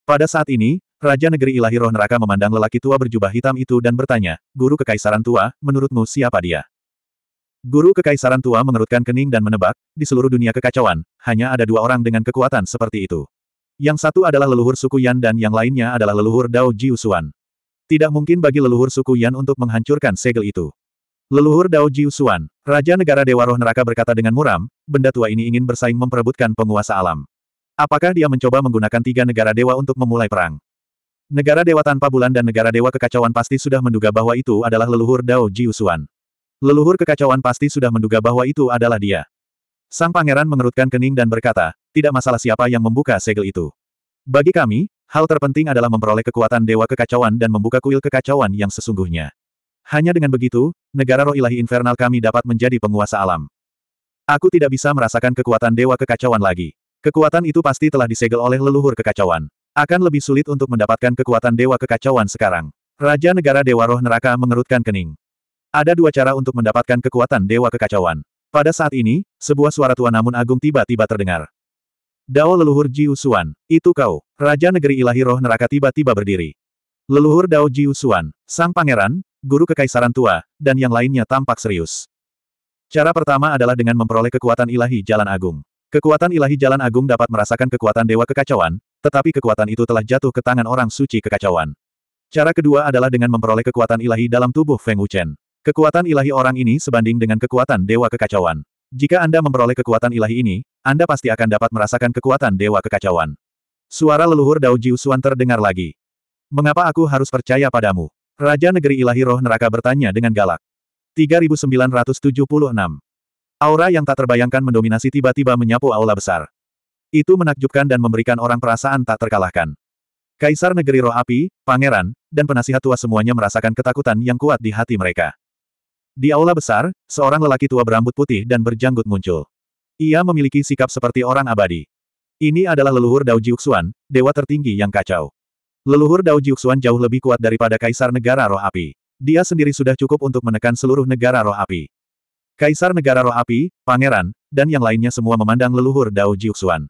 Pada saat ini, Raja Negeri Ilahi Roh Neraka memandang lelaki tua berjubah hitam itu dan bertanya, Guru Kekaisaran Tua, menurutmu siapa dia? Guru Kekaisaran Tua mengerutkan kening dan menebak, di seluruh dunia kekacauan, hanya ada dua orang dengan kekuatan seperti itu. Yang satu adalah leluhur suku Yan dan yang lainnya adalah leluhur Dao Jiusuan. Tidak mungkin bagi leluhur suku Yan untuk menghancurkan segel itu. Leluhur Dao Jiusuan, Raja Negara Dewa Roh Neraka berkata dengan muram, benda tua ini ingin bersaing memperebutkan penguasa alam. Apakah dia mencoba menggunakan tiga negara dewa untuk memulai perang? Negara dewa tanpa bulan dan negara dewa kekacauan pasti sudah menduga bahwa itu adalah leluhur Dao Jiusuan. Leluhur kekacauan pasti sudah menduga bahwa itu adalah dia. Sang pangeran mengerutkan kening dan berkata, tidak masalah siapa yang membuka segel itu. Bagi kami, hal terpenting adalah memperoleh kekuatan dewa kekacauan dan membuka kuil kekacauan yang sesungguhnya. Hanya dengan begitu, negara roh ilahi infernal kami dapat menjadi penguasa alam. Aku tidak bisa merasakan kekuatan dewa kekacauan lagi. Kekuatan itu pasti telah disegel oleh leluhur kekacauan. Akan lebih sulit untuk mendapatkan kekuatan dewa kekacauan sekarang. Raja negara dewa roh neraka mengerutkan kening. Ada dua cara untuk mendapatkan kekuatan Dewa Kekacauan. Pada saat ini, sebuah suara tua namun agung tiba-tiba terdengar. Dao leluhur Ji Usuan, itu kau. Raja negeri ilahi roh neraka tiba-tiba berdiri. Leluhur Dao Ji Usuan, sang pangeran, guru kekaisaran tua, dan yang lainnya tampak serius. Cara pertama adalah dengan memperoleh kekuatan ilahi jalan agung. Kekuatan ilahi jalan agung dapat merasakan kekuatan dewa kekacauan, tetapi kekuatan itu telah jatuh ke tangan orang suci kekacauan. Cara kedua adalah dengan memperoleh kekuatan ilahi dalam tubuh Feng Wuchen. Kekuatan ilahi orang ini sebanding dengan kekuatan Dewa Kekacauan. Jika Anda memperoleh kekuatan ilahi ini, Anda pasti akan dapat merasakan kekuatan Dewa Kekacauan. Suara leluhur Dao Jiusuan terdengar lagi. Mengapa aku harus percaya padamu? Raja Negeri Ilahi Roh Neraka bertanya dengan galak. 3976. Aura yang tak terbayangkan mendominasi tiba-tiba menyapu aula besar. Itu menakjubkan dan memberikan orang perasaan tak terkalahkan. Kaisar Negeri Roh Api, Pangeran, dan penasihat tua semuanya merasakan ketakutan yang kuat di hati mereka. Di aula besar, seorang lelaki tua berambut putih dan berjanggut muncul. Ia memiliki sikap seperti orang abadi. Ini adalah leluhur Dao Jiuxuan, dewa tertinggi yang kacau. Leluhur Dao Jiuxuan jauh lebih kuat daripada kaisar negara roh api. Dia sendiri sudah cukup untuk menekan seluruh negara roh api. Kaisar negara roh api, pangeran, dan yang lainnya semua memandang leluhur Dao Jiuxuan.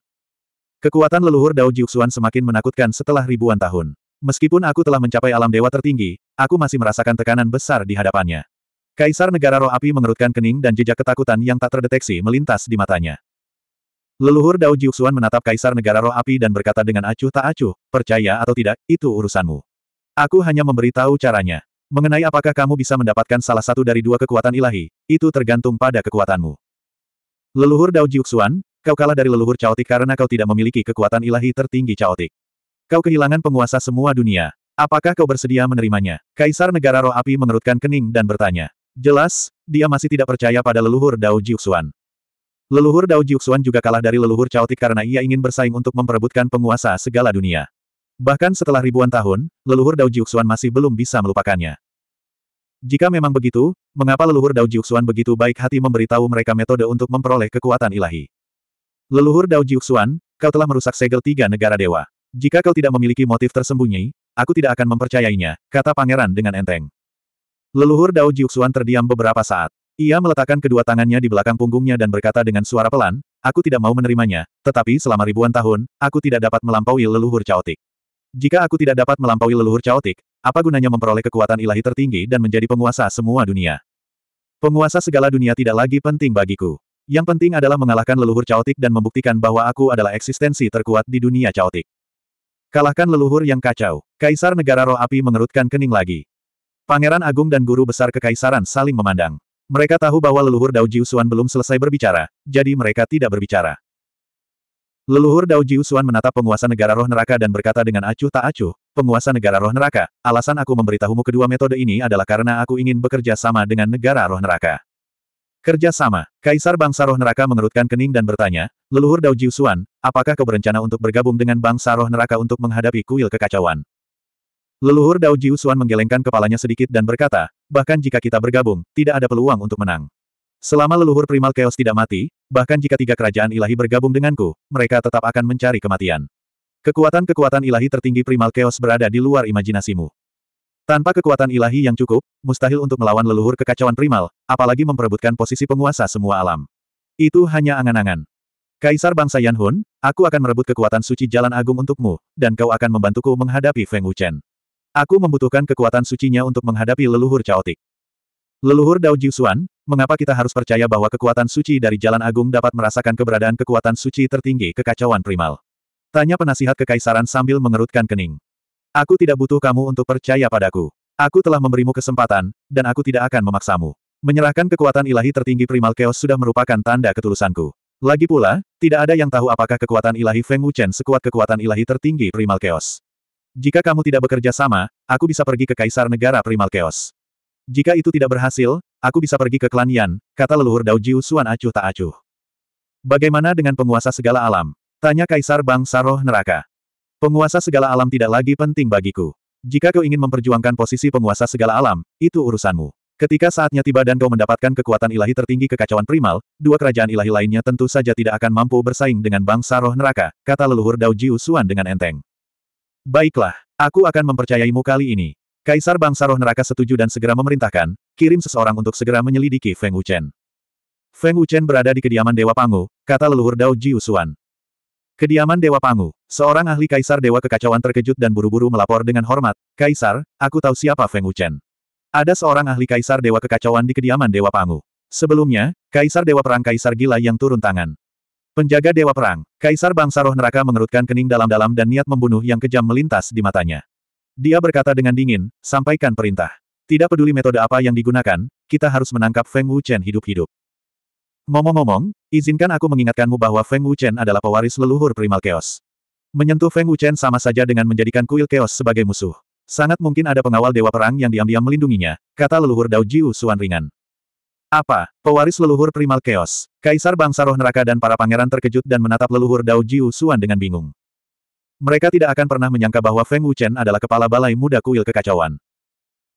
Kekuatan leluhur Dao Jiuxuan semakin menakutkan setelah ribuan tahun. Meskipun aku telah mencapai alam dewa tertinggi, aku masih merasakan tekanan besar di hadapannya. Kaisar negara roh api mengerutkan kening dan jejak ketakutan yang tak terdeteksi melintas di matanya. Leluhur Dao Jiuxuan menatap kaisar negara roh api dan berkata dengan acuh tak acuh, percaya atau tidak, itu urusanmu. Aku hanya memberitahu caranya. Mengenai apakah kamu bisa mendapatkan salah satu dari dua kekuatan ilahi, itu tergantung pada kekuatanmu. Leluhur Dao Jiuxuan, kau kalah dari leluhur caotik karena kau tidak memiliki kekuatan ilahi tertinggi caotik. Kau kehilangan penguasa semua dunia. Apakah kau bersedia menerimanya? Kaisar negara roh api mengerutkan kening dan bertanya. Jelas, dia masih tidak percaya pada leluhur Dao Jiuxuan. Leluhur Dao Jiuxuan juga kalah dari leluhur Chaotik karena ia ingin bersaing untuk memperebutkan penguasa segala dunia. Bahkan setelah ribuan tahun, leluhur Dao Jiuxuan masih belum bisa melupakannya. Jika memang begitu, mengapa leluhur Dao Jiuxuan begitu baik hati memberitahu mereka metode untuk memperoleh kekuatan ilahi? Leluhur Dao Jiuxuan, kau telah merusak segel tiga negara dewa. Jika kau tidak memiliki motif tersembunyi, aku tidak akan mempercayainya, kata pangeran dengan enteng. Leluhur Dao Jiuxuan terdiam beberapa saat. Ia meletakkan kedua tangannya di belakang punggungnya dan berkata dengan suara pelan, aku tidak mau menerimanya, tetapi selama ribuan tahun, aku tidak dapat melampaui leluhur caotik. Jika aku tidak dapat melampaui leluhur caotik, apa gunanya memperoleh kekuatan ilahi tertinggi dan menjadi penguasa semua dunia? Penguasa segala dunia tidak lagi penting bagiku. Yang penting adalah mengalahkan leluhur caotik dan membuktikan bahwa aku adalah eksistensi terkuat di dunia caotik. Kalahkan leluhur yang kacau. Kaisar negara roh api mengerutkan kening lagi. Pangeran Agung dan Guru Besar Kekaisaran saling memandang. Mereka tahu bahwa leluhur Dao Jiusuan belum selesai berbicara, jadi mereka tidak berbicara. Leluhur Dao Jiusuan menatap penguasa negara roh neraka dan berkata dengan acuh tak acuh, penguasa negara roh neraka, alasan aku memberitahumu kedua metode ini adalah karena aku ingin bekerja sama dengan negara roh neraka. Kerja sama, Kaisar Bangsa Roh Neraka mengerutkan kening dan bertanya, Leluhur Dao Jiusuan, apakah kau berencana untuk bergabung dengan Bangsa Roh Neraka untuk menghadapi kuil kekacauan? Leluhur Dao Jiusuan menggelengkan kepalanya sedikit dan berkata, bahkan jika kita bergabung, tidak ada peluang untuk menang. Selama leluhur primal chaos tidak mati, bahkan jika tiga kerajaan ilahi bergabung denganku, mereka tetap akan mencari kematian. Kekuatan-kekuatan ilahi tertinggi primal chaos berada di luar imajinasimu. Tanpa kekuatan ilahi yang cukup, mustahil untuk melawan leluhur kekacauan primal, apalagi memperebutkan posisi penguasa semua alam. Itu hanya angan-angan. Kaisar bangsa Yanhun, aku akan merebut kekuatan suci jalan agung untukmu, dan kau akan membantuku menghadapi Feng Wuchen. Aku membutuhkan kekuatan sucinya untuk menghadapi leluhur caotik. Leluhur Dao Jiusuan, mengapa kita harus percaya bahwa kekuatan suci dari Jalan Agung dapat merasakan keberadaan kekuatan suci tertinggi kekacauan primal? Tanya penasihat kekaisaran sambil mengerutkan kening. Aku tidak butuh kamu untuk percaya padaku. Aku telah memberimu kesempatan, dan aku tidak akan memaksamu. Menyerahkan kekuatan ilahi tertinggi primal chaos sudah merupakan tanda ketulusanku. Lagi pula, tidak ada yang tahu apakah kekuatan ilahi Feng Wuchen sekuat kekuatan ilahi tertinggi primal chaos. Jika kamu tidak bekerja sama, aku bisa pergi ke Kaisar Negara Primal Chaos. Jika itu tidak berhasil, aku bisa pergi ke klan Yan, kata leluhur Dao Jiu Suan acuh tak acuh. Bagaimana dengan penguasa segala alam? Tanya Kaisar Bang Saroh Neraka. Penguasa segala alam tidak lagi penting bagiku. Jika kau ingin memperjuangkan posisi penguasa segala alam, itu urusanmu. Ketika saatnya tiba dan kau mendapatkan kekuatan ilahi tertinggi kekacauan primal, dua kerajaan ilahi lainnya tentu saja tidak akan mampu bersaing dengan Bang Saroh neraka, kata leluhur Dao Jiu Suan dengan enteng. Baiklah, aku akan mempercayaimu kali ini. Kaisar Bangsa Roh Neraka setuju dan segera memerintahkan, kirim seseorang untuk segera menyelidiki Feng Wuchen. Feng Wuchen berada di kediaman Dewa Pangu, kata leluhur Dao Jiusuan. Kediaman Dewa Pangu, seorang ahli Kaisar Dewa Kekacauan terkejut dan buru-buru melapor dengan hormat, Kaisar, aku tahu siapa Feng Wuchen. Ada seorang ahli Kaisar Dewa Kekacauan di kediaman Dewa Pangu. Sebelumnya, Kaisar Dewa Perang Kaisar Gila yang turun tangan. Penjaga Dewa Perang, Kaisar Bangsa Roh Neraka mengerutkan kening dalam-dalam dan niat membunuh yang kejam melintas di matanya. Dia berkata dengan dingin, sampaikan perintah. Tidak peduli metode apa yang digunakan, kita harus menangkap Feng Wuchen hidup-hidup. Ngomong-ngomong, izinkan aku mengingatkanmu bahwa Feng Wuchen adalah pewaris leluhur primal chaos. Menyentuh Feng Wuchen sama saja dengan menjadikan kuil chaos sebagai musuh. Sangat mungkin ada pengawal Dewa Perang yang diam-diam melindunginya, kata leluhur Dao Jiu Suan ringan. Apa? Pewaris leluhur primal chaos. Kaisar bangsa roh neraka dan para pangeran terkejut dan menatap leluhur Dao Jiu suan dengan bingung. Mereka tidak akan pernah menyangka bahwa Feng Wuchen adalah kepala balai muda kuil kekacauan.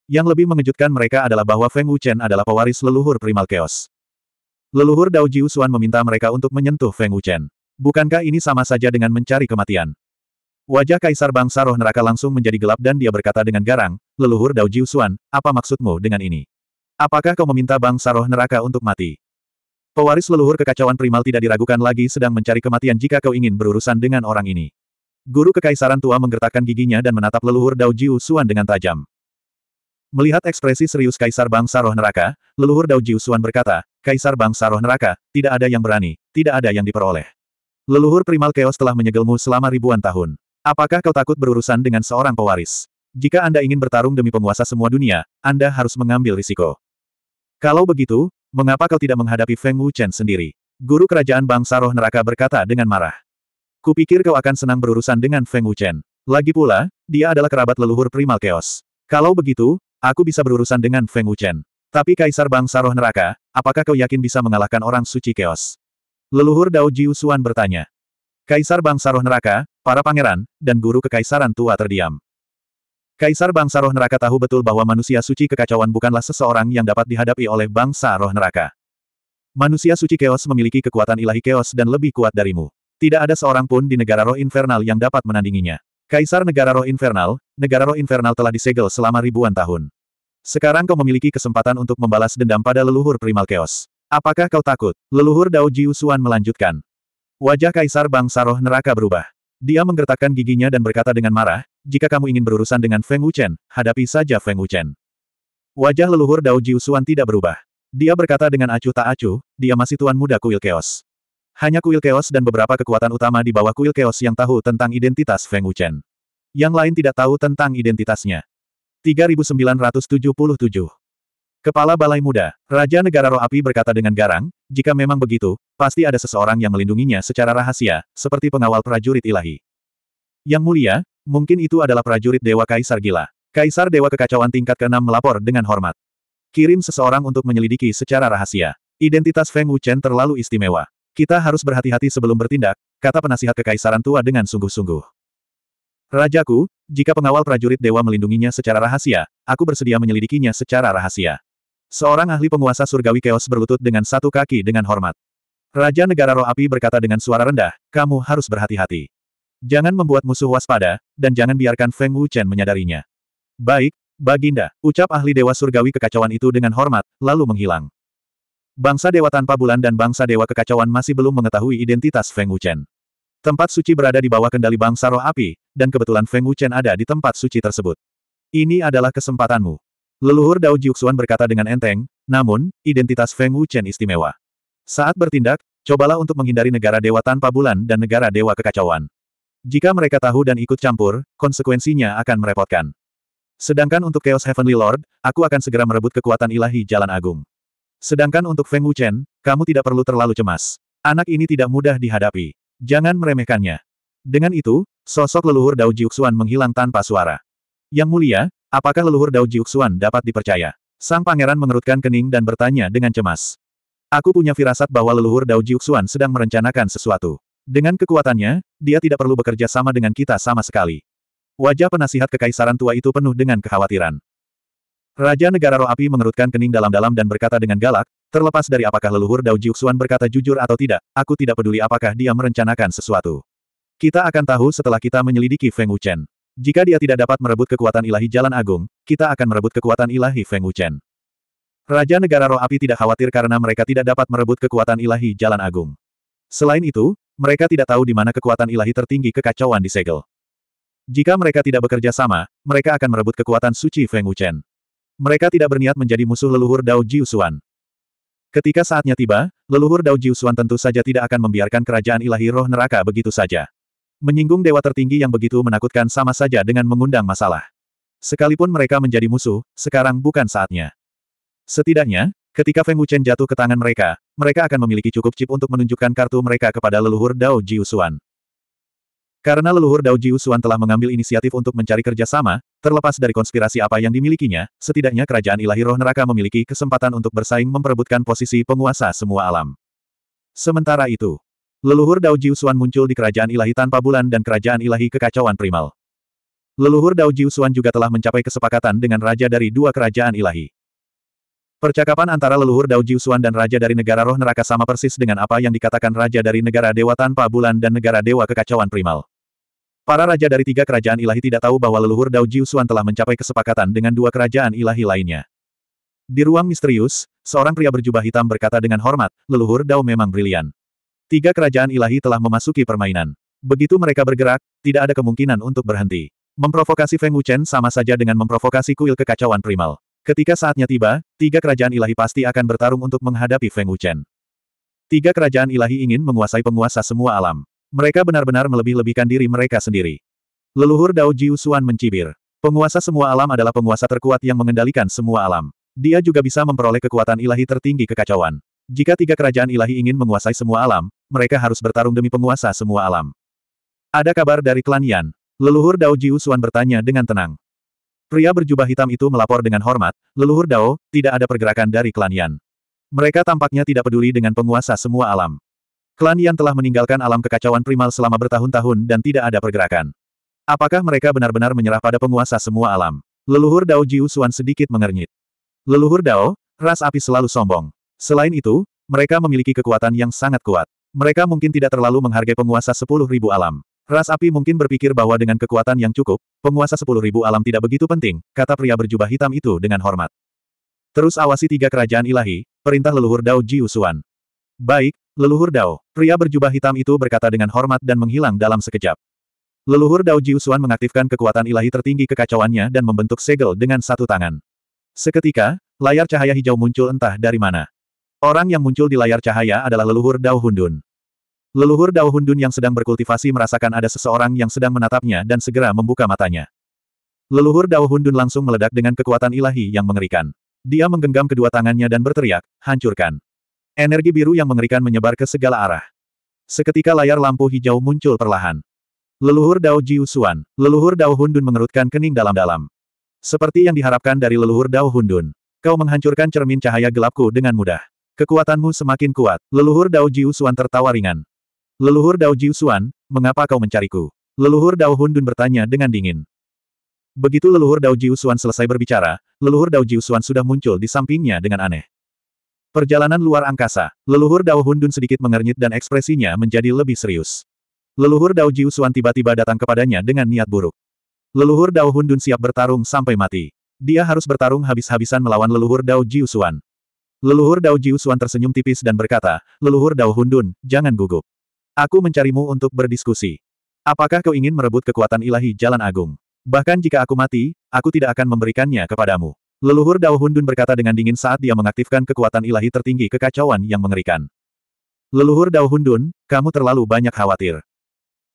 Yang lebih mengejutkan mereka adalah bahwa Feng Wuchen adalah pewaris leluhur primal chaos. Leluhur Dao Jiu suan meminta mereka untuk menyentuh Feng Wuchen. Bukankah ini sama saja dengan mencari kematian? Wajah kaisar bangsa roh neraka langsung menjadi gelap dan dia berkata dengan garang, Leluhur Dao Jiu suan apa maksudmu dengan ini? Apakah kau meminta bangsa roh neraka untuk mati? Pewaris leluhur kekacauan primal tidak diragukan lagi sedang mencari kematian jika kau ingin berurusan dengan orang ini. Guru kekaisaran tua menggertakkan giginya dan menatap leluhur Dao Jiu suan dengan tajam. Melihat ekspresi serius kaisar bangsa roh neraka, leluhur Dao Jiu suan berkata, Kaisar bangsa roh neraka, tidak ada yang berani, tidak ada yang diperoleh. Leluhur primal keos telah menyegelmu selama ribuan tahun. Apakah kau takut berurusan dengan seorang pewaris? Jika Anda ingin bertarung demi penguasa semua dunia, Anda harus mengambil risiko. Kalau begitu, mengapa kau tidak menghadapi Feng Wuchen sendiri? Guru kerajaan bangsa roh neraka berkata dengan marah. Kupikir kau akan senang berurusan dengan Feng Wuchen. Lagi pula, dia adalah kerabat leluhur primal chaos. Kalau begitu, aku bisa berurusan dengan Feng Wuchen. Tapi kaisar bangsa roh neraka, apakah kau yakin bisa mengalahkan orang suci chaos? Leluhur Dao Jiu Xuan bertanya. Kaisar bangsa roh neraka, para pangeran, dan guru kekaisaran tua terdiam. Kaisar bangsa roh neraka tahu betul bahwa manusia suci kekacauan bukanlah seseorang yang dapat dihadapi oleh bangsa roh neraka. Manusia suci keos memiliki kekuatan ilahi keos dan lebih kuat darimu. Tidak ada seorang pun di negara roh infernal yang dapat menandinginya. Kaisar negara roh infernal, negara roh infernal telah disegel selama ribuan tahun. Sekarang kau memiliki kesempatan untuk membalas dendam pada leluhur primal keos. Apakah kau takut? Leluhur Dao Jiusuan melanjutkan. Wajah kaisar bangsa roh neraka berubah. Dia menggertakkan giginya dan berkata dengan marah, jika kamu ingin berurusan dengan Feng Wuchen, hadapi saja Feng Wuchen. Wajah leluhur Dao Jiusuan tidak berubah. Dia berkata dengan acuh tak acuh, dia masih tuan muda kuil keos. Hanya kuil keos dan beberapa kekuatan utama di bawah kuil keos yang tahu tentang identitas Feng Wuchen. Yang lain tidak tahu tentang identitasnya. 3977 Kepala Balai Muda, Raja Negara Roh Api berkata dengan garang, jika memang begitu, pasti ada seseorang yang melindunginya secara rahasia, seperti pengawal prajurit ilahi. Yang mulia, Mungkin itu adalah prajurit Dewa Kaisar Gila. Kaisar Dewa Kekacauan tingkat ke-6 melapor dengan hormat. Kirim seseorang untuk menyelidiki secara rahasia. Identitas Feng Wuchen terlalu istimewa. Kita harus berhati-hati sebelum bertindak, kata penasihat kekaisaran tua dengan sungguh-sungguh. Rajaku, jika pengawal prajurit dewa melindunginya secara rahasia, aku bersedia menyelidikinya secara rahasia. Seorang ahli penguasa surgawi keos berlutut dengan satu kaki dengan hormat. Raja Negara Roh Api berkata dengan suara rendah, kamu harus berhati-hati. Jangan membuat musuh waspada, dan jangan biarkan Feng Wuchen menyadarinya. Baik, Baginda, ucap ahli Dewa Surgawi kekacauan itu dengan hormat, lalu menghilang. Bangsa Dewa Tanpa Bulan dan Bangsa Dewa Kekacauan masih belum mengetahui identitas Feng Wuchen. Tempat suci berada di bawah kendali bangsa roh api, dan kebetulan Feng Wuchen ada di tempat suci tersebut. Ini adalah kesempatanmu. Leluhur Dao Jiuxuan berkata dengan enteng, namun, identitas Feng Wuchen istimewa. Saat bertindak, cobalah untuk menghindari negara dewa tanpa bulan dan negara dewa kekacauan. Jika mereka tahu dan ikut campur, konsekuensinya akan merepotkan. Sedangkan untuk Chaos Heavenly Lord, aku akan segera merebut kekuatan ilahi Jalan Agung. Sedangkan untuk Feng Wuchen, kamu tidak perlu terlalu cemas. Anak ini tidak mudah dihadapi. Jangan meremehkannya. Dengan itu, sosok leluhur Dao Jiuxuan menghilang tanpa suara. Yang mulia, apakah leluhur Dao Jiuxuan dapat dipercaya? Sang pangeran mengerutkan kening dan bertanya dengan cemas. Aku punya firasat bahwa leluhur Dao Jiuxuan sedang merencanakan sesuatu. Dengan kekuatannya, dia tidak perlu bekerja sama dengan kita sama sekali. Wajah penasihat kekaisaran tua itu penuh dengan kekhawatiran. Raja Negara Roh Api mengerutkan kening dalam-dalam dan berkata dengan galak, terlepas dari apakah leluhur Dao Jiuxuan berkata jujur atau tidak, aku tidak peduli apakah dia merencanakan sesuatu. Kita akan tahu setelah kita menyelidiki Feng Wuchen. Jika dia tidak dapat merebut kekuatan ilahi Jalan Agung, kita akan merebut kekuatan ilahi Feng Wuchen. Raja Negara Roh Api tidak khawatir karena mereka tidak dapat merebut kekuatan ilahi Jalan Agung. Selain itu, mereka tidak tahu di mana kekuatan ilahi tertinggi kekacauan disegel. Jika mereka tidak bekerja sama, mereka akan merebut kekuatan suci Feng Wuchen. Mereka tidak berniat menjadi musuh leluhur Dao Jiusuan. Ketika saatnya tiba, leluhur Dao Jiusuan tentu saja tidak akan membiarkan kerajaan ilahi roh neraka begitu saja. Menyinggung dewa tertinggi yang begitu menakutkan sama saja dengan mengundang masalah. Sekalipun mereka menjadi musuh, sekarang bukan saatnya. Setidaknya, Ketika Feng Wuchen jatuh ke tangan mereka, mereka akan memiliki cukup chip untuk menunjukkan kartu mereka kepada leluhur Dao Jiusuan. Karena leluhur Dao Jiusuan telah mengambil inisiatif untuk mencari kerjasama, terlepas dari konspirasi apa yang dimilikinya, setidaknya kerajaan ilahi roh neraka memiliki kesempatan untuk bersaing memperebutkan posisi penguasa semua alam. Sementara itu, leluhur Dao Jiusuan muncul di kerajaan ilahi tanpa bulan dan kerajaan ilahi kekacauan primal. Leluhur Dao Jiusuan juga telah mencapai kesepakatan dengan raja dari dua kerajaan ilahi. Percakapan antara leluhur Dao Jiusuan dan Raja dari Negara Roh Neraka sama persis dengan apa yang dikatakan Raja dari Negara Dewa Tanpa Bulan dan Negara Dewa Kekacauan Primal. Para raja dari tiga kerajaan ilahi tidak tahu bahwa leluhur Dao Jiusuan telah mencapai kesepakatan dengan dua kerajaan ilahi lainnya. Di ruang misterius, seorang pria berjubah hitam berkata dengan hormat, leluhur Dao memang brilian. Tiga kerajaan ilahi telah memasuki permainan. Begitu mereka bergerak, tidak ada kemungkinan untuk berhenti. Memprovokasi Feng Wuchen sama saja dengan memprovokasi kuil kekacauan primal. Ketika saatnya tiba, tiga kerajaan ilahi pasti akan bertarung untuk menghadapi Feng Wuchen. Tiga kerajaan ilahi ingin menguasai penguasa semua alam. Mereka benar-benar melebih-lebihkan diri mereka sendiri. Leluhur Dao Jiu Suan mencibir. Penguasa semua alam adalah penguasa terkuat yang mengendalikan semua alam. Dia juga bisa memperoleh kekuatan ilahi tertinggi kekacauan. Jika tiga kerajaan ilahi ingin menguasai semua alam, mereka harus bertarung demi penguasa semua alam. Ada kabar dari klan Yan? Leluhur Dao Jiu Suan bertanya dengan tenang. Pria berjubah hitam itu melapor dengan hormat, leluhur Dao, tidak ada pergerakan dari klan Yan. Mereka tampaknya tidak peduli dengan penguasa semua alam. Klan Yan telah meninggalkan alam kekacauan primal selama bertahun-tahun dan tidak ada pergerakan. Apakah mereka benar-benar menyerah pada penguasa semua alam? Leluhur Dao Jiu Xuan sedikit mengernyit. Leluhur Dao, ras api selalu sombong. Selain itu, mereka memiliki kekuatan yang sangat kuat. Mereka mungkin tidak terlalu menghargai penguasa sepuluh ribu alam. Ras api mungkin berpikir bahwa dengan kekuatan yang cukup, penguasa sepuluh ribu alam tidak begitu penting, kata pria berjubah hitam itu dengan hormat. Terus awasi tiga kerajaan ilahi, perintah leluhur Dao Ji Usuan. Baik, leluhur Dao, pria berjubah hitam itu berkata dengan hormat dan menghilang dalam sekejap. Leluhur Dao Ji Usuan mengaktifkan kekuatan ilahi tertinggi kekacauannya dan membentuk segel dengan satu tangan. Seketika, layar cahaya hijau muncul entah dari mana. Orang yang muncul di layar cahaya adalah leluhur Dao Hundun. Leluhur Dao Hundun yang sedang berkultivasi merasakan ada seseorang yang sedang menatapnya dan segera membuka matanya. Leluhur Dao Hundun langsung meledak dengan kekuatan ilahi yang mengerikan. Dia menggenggam kedua tangannya dan berteriak, hancurkan. Energi biru yang mengerikan menyebar ke segala arah. Seketika layar lampu hijau muncul perlahan. Leluhur Dao Jiusuan, leluhur Dao Hundun mengerutkan kening dalam-dalam. Seperti yang diharapkan dari leluhur Dao Hundun. Kau menghancurkan cermin cahaya gelapku dengan mudah. Kekuatanmu semakin kuat. Leluhur Dao Jiusuan tertawa ringan. Leluhur Dao Jiusuan, mengapa kau mencariku? Leluhur Dao Hundun bertanya dengan dingin. Begitu leluhur Dao Jiusuan selesai berbicara, leluhur Dao Jiusuan sudah muncul di sampingnya dengan aneh. Perjalanan luar angkasa, leluhur Dao Hundun sedikit mengernyit dan ekspresinya menjadi lebih serius. Leluhur Dao Jiusuan tiba-tiba datang kepadanya dengan niat buruk. Leluhur Dao Hundun siap bertarung sampai mati. Dia harus bertarung habis-habisan melawan leluhur Dao Jiusuan. Leluhur Dao Jiusuan tersenyum tipis dan berkata, Leluhur Dao Hundun, jangan gugup. Aku mencarimu untuk berdiskusi. Apakah kau ingin merebut kekuatan ilahi jalan agung? Bahkan jika aku mati, aku tidak akan memberikannya kepadamu. Leluhur Dao Hundun berkata dengan dingin saat dia mengaktifkan kekuatan ilahi tertinggi kekacauan yang mengerikan. Leluhur Dao Hundun, kamu terlalu banyak khawatir.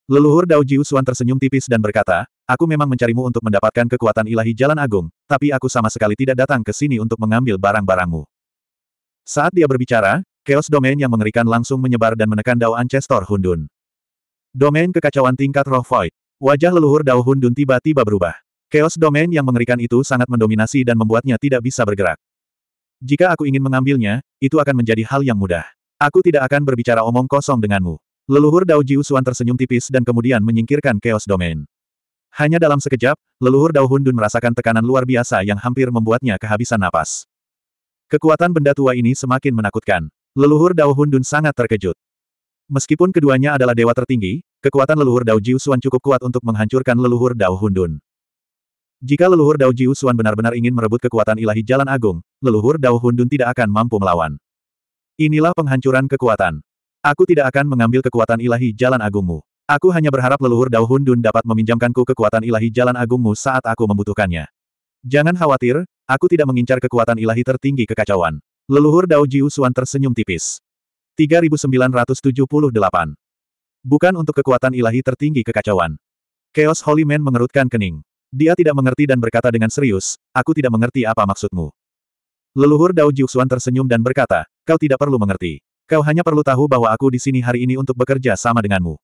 Leluhur Dao Jiusuan tersenyum tipis dan berkata, aku memang mencarimu untuk mendapatkan kekuatan ilahi jalan agung, tapi aku sama sekali tidak datang ke sini untuk mengambil barang-barangmu. Saat dia berbicara, Chaos Domain yang mengerikan langsung menyebar dan menekan Dao Ancestor Hundun. Domain kekacauan tingkat roh void. Wajah leluhur Dao Hundun tiba-tiba berubah. Chaos Domain yang mengerikan itu sangat mendominasi dan membuatnya tidak bisa bergerak. Jika aku ingin mengambilnya, itu akan menjadi hal yang mudah. Aku tidak akan berbicara omong kosong denganmu. Leluhur Dao Jiusuan tersenyum tipis dan kemudian menyingkirkan Chaos Domain. Hanya dalam sekejap, leluhur Dao Hundun merasakan tekanan luar biasa yang hampir membuatnya kehabisan napas. Kekuatan benda tua ini semakin menakutkan. Leluhur Dao Hundun sangat terkejut. Meskipun keduanya adalah dewa tertinggi, kekuatan leluhur Dao Jiusuan cukup kuat untuk menghancurkan leluhur Dao Hundun. Jika leluhur Dao Jiusuan benar-benar ingin merebut kekuatan ilahi Jalan Agung, leluhur Dao Hundun tidak akan mampu melawan. Inilah penghancuran kekuatan. Aku tidak akan mengambil kekuatan ilahi Jalan Agungmu. Aku hanya berharap leluhur Dao Hundun dapat meminjamkanku kekuatan ilahi Jalan Agungmu saat aku membutuhkannya. Jangan khawatir, aku tidak mengincar kekuatan ilahi tertinggi kekacauan. Leluhur Dao Jiu Xuan tersenyum tipis. 3978. Bukan untuk kekuatan ilahi tertinggi kekacauan. Chaos Holy Man mengerutkan kening. Dia tidak mengerti dan berkata dengan serius, aku tidak mengerti apa maksudmu. Leluhur Dao Jiu Xuan tersenyum dan berkata, kau tidak perlu mengerti. Kau hanya perlu tahu bahwa aku di sini hari ini untuk bekerja sama denganmu.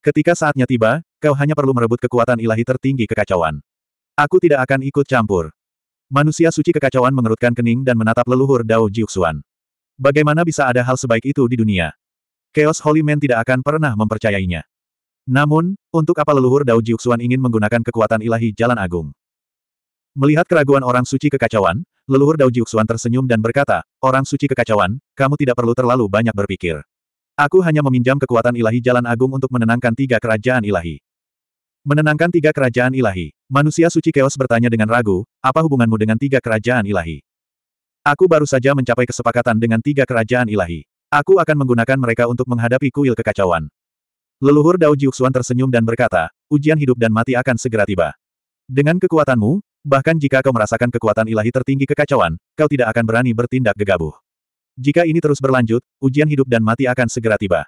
Ketika saatnya tiba, kau hanya perlu merebut kekuatan ilahi tertinggi kekacauan. Aku tidak akan ikut campur. Manusia suci kekacauan mengerutkan kening dan menatap leluhur Dao Jiuxuan. Bagaimana bisa ada hal sebaik itu di dunia? Chaos Holy Man tidak akan pernah mempercayainya. Namun, untuk apa leluhur Dao Jiuxuan ingin menggunakan kekuatan ilahi Jalan Agung? Melihat keraguan orang suci kekacauan, leluhur Dao Jiuxuan tersenyum dan berkata, Orang suci kekacauan, kamu tidak perlu terlalu banyak berpikir. Aku hanya meminjam kekuatan ilahi Jalan Agung untuk menenangkan tiga kerajaan ilahi. Menenangkan tiga kerajaan ilahi. Manusia suci Keos bertanya dengan ragu, apa hubunganmu dengan tiga kerajaan ilahi? Aku baru saja mencapai kesepakatan dengan tiga kerajaan ilahi. Aku akan menggunakan mereka untuk menghadapi kuil kekacauan. Leluhur Dao Jiuxuan tersenyum dan berkata, ujian hidup dan mati akan segera tiba. Dengan kekuatanmu, bahkan jika kau merasakan kekuatan ilahi tertinggi kekacauan, kau tidak akan berani bertindak gegabah. Jika ini terus berlanjut, ujian hidup dan mati akan segera tiba.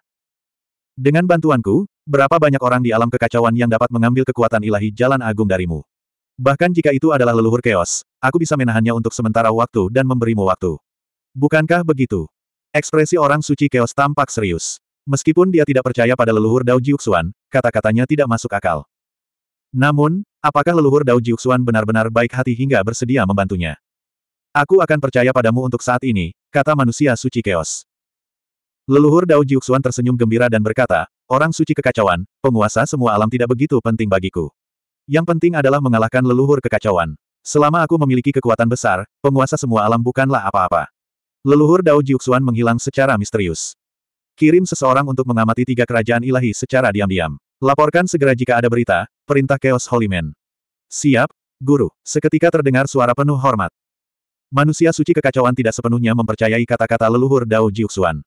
Dengan bantuanku, Berapa banyak orang di alam kekacauan yang dapat mengambil kekuatan ilahi jalan agung darimu? Bahkan jika itu adalah leluhur keos, aku bisa menahannya untuk sementara waktu dan memberimu waktu. Bukankah begitu? Ekspresi orang suci keos tampak serius. Meskipun dia tidak percaya pada leluhur Dao Jiuxuan, kata-katanya tidak masuk akal. Namun, apakah leluhur Dao Jiuxuan benar-benar baik hati hingga bersedia membantunya? Aku akan percaya padamu untuk saat ini, kata manusia suci keos. Leluhur Dao Jiuxuan tersenyum gembira dan berkata, orang suci kekacauan, penguasa semua alam tidak begitu penting bagiku. Yang penting adalah mengalahkan leluhur kekacauan. Selama aku memiliki kekuatan besar, penguasa semua alam bukanlah apa-apa. Leluhur Dao Jiuxuan menghilang secara misterius. Kirim seseorang untuk mengamati tiga kerajaan ilahi secara diam-diam. Laporkan segera jika ada berita, perintah Chaos Holy Man. Siap, Guru. Seketika terdengar suara penuh hormat. Manusia suci kekacauan tidak sepenuhnya mempercayai kata-kata leluhur Dao Jiuxuan.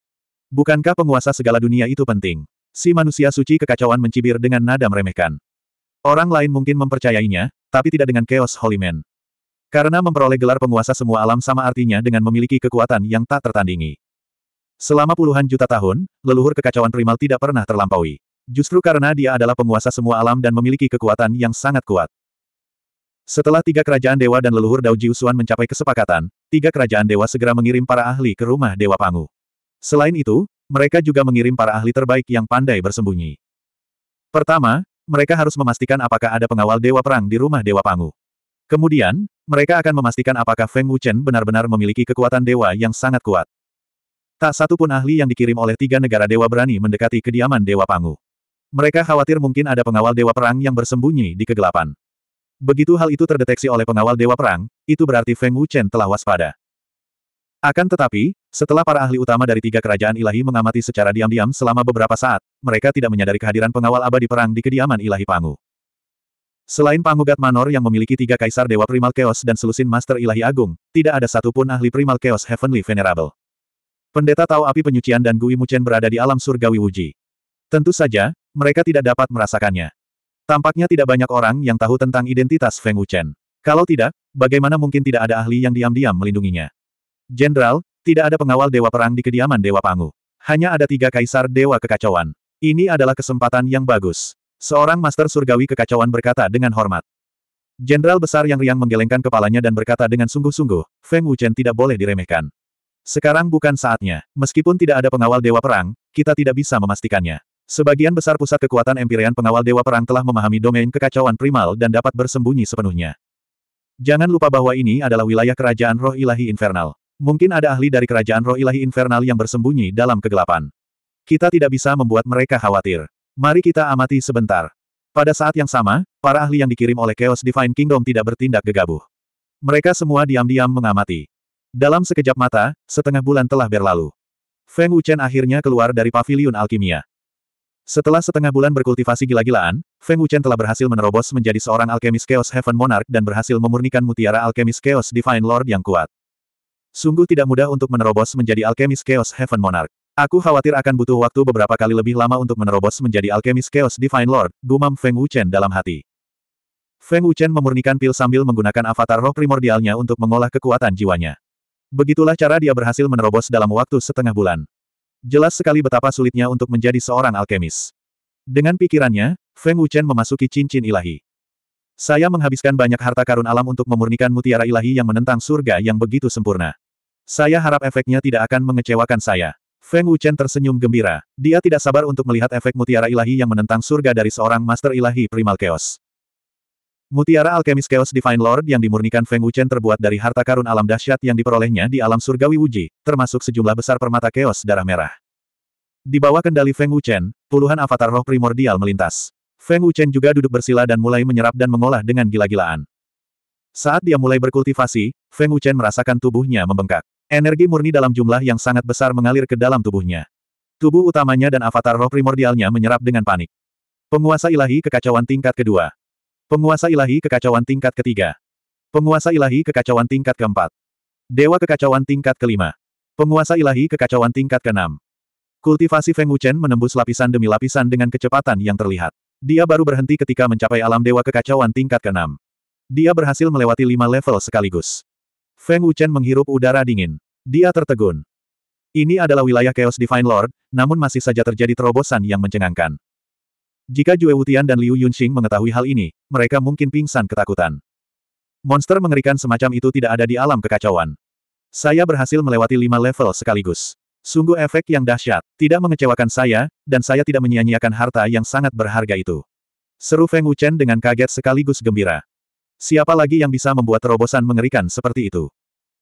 Bukankah penguasa segala dunia itu penting? Si manusia suci kekacauan mencibir dengan nada meremehkan. Orang lain mungkin mempercayainya, tapi tidak dengan Chaos Holy Man. Karena memperoleh gelar penguasa semua alam sama artinya dengan memiliki kekuatan yang tak tertandingi. Selama puluhan juta tahun, leluhur kekacauan primal tidak pernah terlampaui. Justru karena dia adalah penguasa semua alam dan memiliki kekuatan yang sangat kuat. Setelah tiga kerajaan dewa dan leluhur Dao Jiusuan mencapai kesepakatan, tiga kerajaan dewa segera mengirim para ahli ke rumah Dewa Pangu. Selain itu, mereka juga mengirim para ahli terbaik yang pandai bersembunyi. Pertama, mereka harus memastikan apakah ada pengawal Dewa Perang di rumah Dewa Pangu. Kemudian, mereka akan memastikan apakah Feng Wuchen benar-benar memiliki kekuatan dewa yang sangat kuat. Tak satu pun ahli yang dikirim oleh tiga negara dewa berani mendekati kediaman Dewa Pangu. Mereka khawatir mungkin ada pengawal Dewa Perang yang bersembunyi di kegelapan. Begitu hal itu terdeteksi oleh pengawal Dewa Perang, itu berarti Feng Wuchen telah waspada. Akan tetapi, setelah para ahli utama dari tiga kerajaan ilahi mengamati secara diam-diam selama beberapa saat, mereka tidak menyadari kehadiran pengawal abadi perang di kediaman ilahi Pangu. Selain Pangugat Manor yang memiliki tiga kaisar Dewa Primal Chaos dan selusin Master Ilahi Agung, tidak ada satupun ahli Primal Chaos Heavenly Venerable. Pendeta Tao Api Penyucian dan Gui Muchen berada di alam surgawi Wuji. Tentu saja, mereka tidak dapat merasakannya. Tampaknya tidak banyak orang yang tahu tentang identitas Feng Wuchen. Kalau tidak, bagaimana mungkin tidak ada ahli yang diam-diam melindunginya? Jenderal, tidak ada pengawal Dewa Perang di kediaman Dewa Pangu. Hanya ada tiga kaisar Dewa Kekacauan. Ini adalah kesempatan yang bagus. Seorang Master Surgawi Kekacauan berkata dengan hormat. Jenderal besar yang riang menggelengkan kepalanya dan berkata dengan sungguh-sungguh, Feng Wuchen tidak boleh diremehkan. Sekarang bukan saatnya. Meskipun tidak ada pengawal Dewa Perang, kita tidak bisa memastikannya. Sebagian besar pusat kekuatan Empyrean pengawal Dewa Perang telah memahami domain kekacauan primal dan dapat bersembunyi sepenuhnya. Jangan lupa bahwa ini adalah wilayah kerajaan roh ilahi infernal. Mungkin ada ahli dari kerajaan roh ilahi infernal yang bersembunyi dalam kegelapan. Kita tidak bisa membuat mereka khawatir. Mari kita amati sebentar. Pada saat yang sama, para ahli yang dikirim oleh Chaos Divine Kingdom tidak bertindak gegabah. Mereka semua diam-diam mengamati. Dalam sekejap mata, setengah bulan telah berlalu. Feng Wuchen akhirnya keluar dari pavilion alkimia. Setelah setengah bulan berkultivasi gila-gilaan, Feng Wuchen telah berhasil menerobos menjadi seorang alkemis Chaos Heaven Monarch dan berhasil memurnikan mutiara alkemis Chaos Divine Lord yang kuat. Sungguh tidak mudah untuk menerobos menjadi alkemis Chaos Heaven Monarch. Aku khawatir akan butuh waktu beberapa kali lebih lama untuk menerobos menjadi alkemis Chaos Divine Lord, gumam Feng Wuchen dalam hati. Feng Wuchen memurnikan pil sambil menggunakan avatar roh primordialnya untuk mengolah kekuatan jiwanya. Begitulah cara dia berhasil menerobos dalam waktu setengah bulan. Jelas sekali betapa sulitnya untuk menjadi seorang alkemis. Dengan pikirannya, Feng Wuchen memasuki cincin ilahi. Saya menghabiskan banyak harta karun alam untuk memurnikan mutiara ilahi yang menentang surga yang begitu sempurna. Saya harap efeknya tidak akan mengecewakan saya. Feng Wuchen tersenyum gembira. Dia tidak sabar untuk melihat efek mutiara ilahi yang menentang surga dari seorang master ilahi primal chaos. Mutiara alkemis Chaos Divine Lord yang dimurnikan Feng Wuchen terbuat dari harta karun alam dahsyat yang diperolehnya di alam surgawi Wuji, termasuk sejumlah besar permata Chaos darah merah. Di bawah kendali Feng Wuchen, puluhan avatar roh primordial melintas. Feng Wuchen juga duduk bersila dan mulai menyerap dan mengolah dengan gila-gilaan. Saat dia mulai berkultivasi, Feng Wuchen merasakan tubuhnya membengkak. Energi murni dalam jumlah yang sangat besar mengalir ke dalam tubuhnya. Tubuh utamanya dan avatar roh primordialnya menyerap dengan panik. Penguasa ilahi kekacauan tingkat kedua. Penguasa ilahi kekacauan tingkat ketiga. Penguasa ilahi kekacauan tingkat keempat. Dewa kekacauan tingkat kelima. Penguasa ilahi kekacauan tingkat keenam. Kultivasi Feng Wuchen menembus lapisan demi lapisan dengan kecepatan yang terlihat. Dia baru berhenti ketika mencapai alam dewa kekacauan tingkat keenam. Dia berhasil melewati lima level sekaligus. Feng Wuchen menghirup udara dingin. Dia tertegun. Ini adalah wilayah Chaos Divine Lord, namun masih saja terjadi terobosan yang mencengangkan. Jika Jue Wutian dan Liu Yunxing mengetahui hal ini, mereka mungkin pingsan ketakutan. Monster mengerikan semacam itu tidak ada di alam kekacauan. Saya berhasil melewati lima level sekaligus. Sungguh efek yang dahsyat, tidak mengecewakan saya, dan saya tidak menyia-nyiakan harta yang sangat berharga itu. Seru Feng Wuchen dengan kaget sekaligus gembira. Siapa lagi yang bisa membuat terobosan mengerikan seperti itu?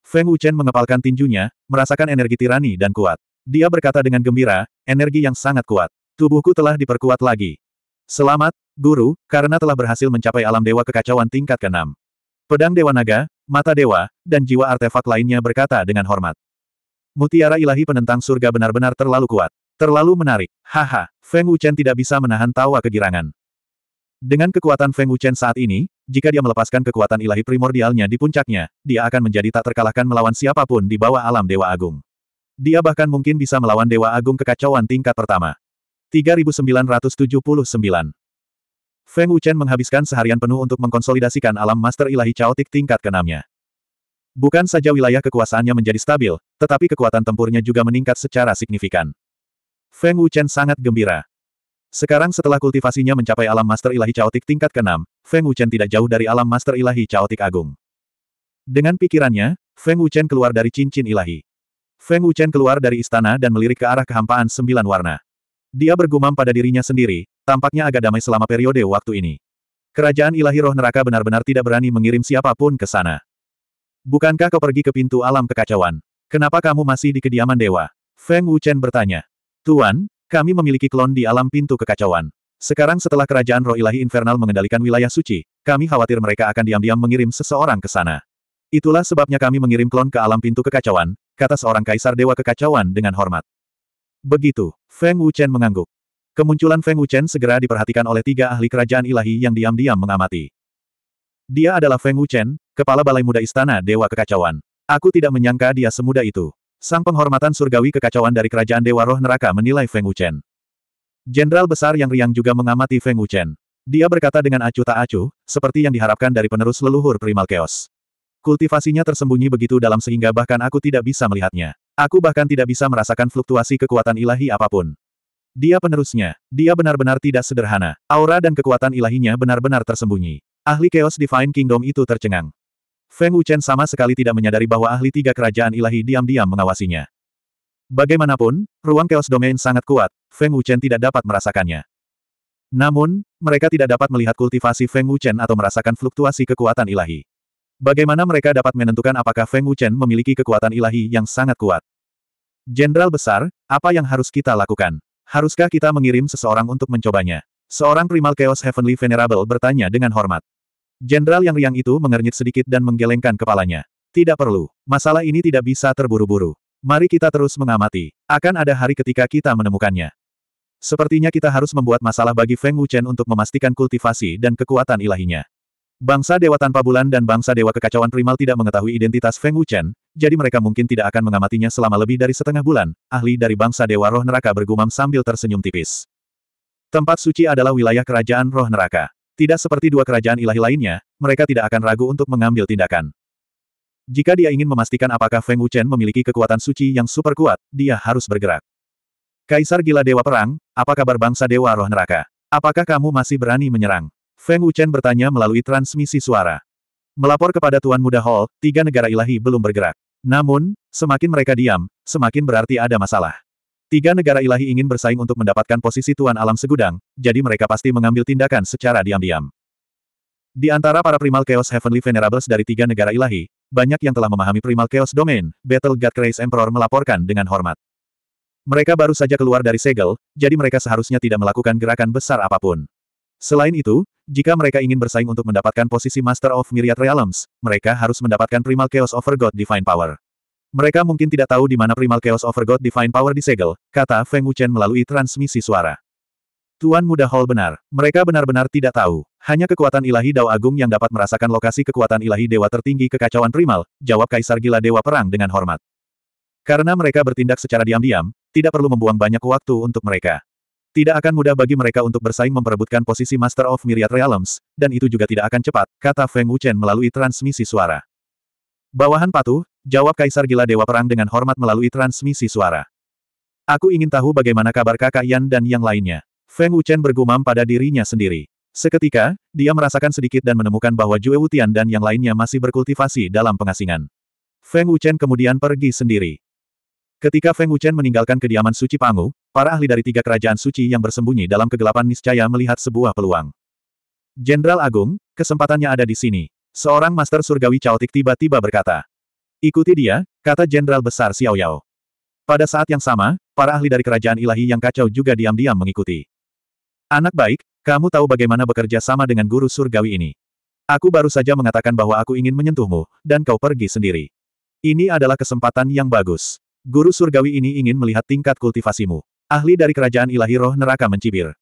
Feng Wuchen mengepalkan tinjunya, merasakan energi tirani dan kuat. Dia berkata dengan gembira, energi yang sangat kuat. Tubuhku telah diperkuat lagi. Selamat, Guru, karena telah berhasil mencapai alam dewa kekacauan tingkat ke-6. Pedang Dewa Naga, Mata Dewa, dan jiwa artefak lainnya berkata dengan hormat. Mutiara ilahi penentang surga benar-benar terlalu kuat. Terlalu menarik. Haha, Feng Wuchen tidak bisa menahan tawa kegirangan. Dengan kekuatan Feng Wuchen saat ini, jika dia melepaskan kekuatan ilahi primordialnya di puncaknya, dia akan menjadi tak terkalahkan melawan siapapun di bawah alam Dewa Agung. Dia bahkan mungkin bisa melawan Dewa Agung kekacauan tingkat pertama. 3979 Feng Wuchen menghabiskan seharian penuh untuk mengkonsolidasikan alam master ilahi caotik tingkat keenamnya. Bukan saja wilayah kekuasaannya menjadi stabil, tetapi kekuatan tempurnya juga meningkat secara signifikan. Feng Wuchen sangat gembira. Sekarang setelah kultivasinya mencapai alam master ilahi caotik tingkat ke-6, Feng Wuchen tidak jauh dari alam master ilahi caotik agung. Dengan pikirannya, Feng Wuchen keluar dari cincin ilahi. Feng Wuchen keluar dari istana dan melirik ke arah kehampaan sembilan warna. Dia bergumam pada dirinya sendiri, tampaknya agak damai selama periode waktu ini. Kerajaan ilahi roh neraka benar-benar tidak berani mengirim siapapun ke sana. Bukankah kau pergi ke pintu alam kekacauan? Kenapa kamu masih di kediaman dewa? Feng Wuchen bertanya. Tuan, kami memiliki klon di alam pintu kekacauan. Sekarang setelah kerajaan roh ilahi infernal mengendalikan wilayah suci, kami khawatir mereka akan diam-diam mengirim seseorang ke sana. Itulah sebabnya kami mengirim klon ke alam pintu kekacauan, kata seorang kaisar dewa kekacauan dengan hormat. Begitu, Feng Wuchen mengangguk. Kemunculan Feng Wuchen segera diperhatikan oleh tiga ahli kerajaan ilahi yang diam-diam mengamati. Dia adalah Feng Wuchen, kepala balai muda istana Dewa Kekacauan. Aku tidak menyangka dia semuda itu. Sang penghormatan surgawi kekacauan dari kerajaan Dewa Roh Neraka menilai Feng Wuchen. Jenderal besar yang riang juga mengamati Feng Wuchen. Dia berkata dengan acuh tak acuh, seperti yang diharapkan dari penerus leluhur primal chaos. Kultivasinya tersembunyi begitu dalam sehingga bahkan aku tidak bisa melihatnya. Aku bahkan tidak bisa merasakan fluktuasi kekuatan ilahi apapun. Dia penerusnya. Dia benar-benar tidak sederhana. Aura dan kekuatan ilahinya benar-benar tersembunyi. Ahli Chaos Divine Kingdom itu tercengang. Feng Wuchen sama sekali tidak menyadari bahwa ahli tiga kerajaan ilahi diam-diam mengawasinya. Bagaimanapun, ruang Chaos Domain sangat kuat, Feng Wuchen tidak dapat merasakannya. Namun, mereka tidak dapat melihat kultivasi Feng Wuchen atau merasakan fluktuasi kekuatan ilahi. Bagaimana mereka dapat menentukan apakah Feng Wuchen memiliki kekuatan ilahi yang sangat kuat? Jenderal besar, apa yang harus kita lakukan? Haruskah kita mengirim seseorang untuk mencobanya? Seorang primal Chaos Heavenly Venerable bertanya dengan hormat. Jenderal yang riang itu mengernyit sedikit dan menggelengkan kepalanya. Tidak perlu. Masalah ini tidak bisa terburu-buru. Mari kita terus mengamati. Akan ada hari ketika kita menemukannya. Sepertinya kita harus membuat masalah bagi Feng Wuchen untuk memastikan kultivasi dan kekuatan ilahinya. Bangsa Dewa Tanpa Bulan dan Bangsa Dewa Kekacauan Primal tidak mengetahui identitas Feng Wuchen, jadi mereka mungkin tidak akan mengamatinya selama lebih dari setengah bulan, ahli dari Bangsa Dewa Roh Neraka bergumam sambil tersenyum tipis. Tempat suci adalah wilayah kerajaan Roh Neraka. Tidak seperti dua kerajaan ilahi lainnya, mereka tidak akan ragu untuk mengambil tindakan. Jika dia ingin memastikan apakah Feng Wuchen memiliki kekuatan suci yang super kuat, dia harus bergerak. Kaisar Gila Dewa Perang, apa kabar bangsa Dewa Roh Neraka? Apakah kamu masih berani menyerang? Feng Wuchen bertanya melalui transmisi suara. Melapor kepada Tuan Muda Hall, tiga negara ilahi belum bergerak. Namun, semakin mereka diam, semakin berarti ada masalah. Tiga negara ilahi ingin bersaing untuk mendapatkan posisi Tuan Alam Segudang, jadi mereka pasti mengambil tindakan secara diam-diam. Di antara para Primal Chaos Heavenly Venerables dari tiga negara ilahi, banyak yang telah memahami Primal Chaos Domain, Battle God Grace Emperor melaporkan dengan hormat. Mereka baru saja keluar dari segel, jadi mereka seharusnya tidak melakukan gerakan besar apapun. Selain itu, jika mereka ingin bersaing untuk mendapatkan posisi Master of Myriad Realms, mereka harus mendapatkan Primal Chaos over god Divine Power. Mereka mungkin tidak tahu di mana primal chaos over god divine power disegel, kata Feng Wuchen melalui transmisi suara. Tuan Muda Hall benar, mereka benar-benar tidak tahu. Hanya kekuatan ilahi Dao Agung yang dapat merasakan lokasi kekuatan ilahi dewa tertinggi kekacauan primal, jawab Kaisar Gila Dewa Perang dengan hormat. Karena mereka bertindak secara diam-diam, tidak perlu membuang banyak waktu untuk mereka. Tidak akan mudah bagi mereka untuk bersaing memperebutkan posisi Master of Myriad Realms, dan itu juga tidak akan cepat, kata Feng Wuchen melalui transmisi suara. Bawahan patuh, jawab Kaisar Gila Dewa Perang dengan hormat melalui transmisi suara. Aku ingin tahu bagaimana kabar kakak Yan dan yang lainnya. Feng Wuchen bergumam pada dirinya sendiri. Seketika, dia merasakan sedikit dan menemukan bahwa Jue Wutian dan yang lainnya masih berkultivasi dalam pengasingan. Feng Wuchen kemudian pergi sendiri. Ketika Feng Wuchen meninggalkan kediaman suci Pangu, para ahli dari tiga kerajaan suci yang bersembunyi dalam kegelapan niscaya melihat sebuah peluang. Jenderal Agung, kesempatannya ada di sini. Seorang Master Surgawi caotik tiba-tiba berkata. Ikuti dia, kata Jenderal Besar Xiao Yao. Pada saat yang sama, para ahli dari kerajaan ilahi yang kacau juga diam-diam mengikuti. Anak baik, kamu tahu bagaimana bekerja sama dengan guru surgawi ini. Aku baru saja mengatakan bahwa aku ingin menyentuhmu, dan kau pergi sendiri. Ini adalah kesempatan yang bagus. Guru surgawi ini ingin melihat tingkat kultivasimu. Ahli dari kerajaan ilahi roh neraka mencibir.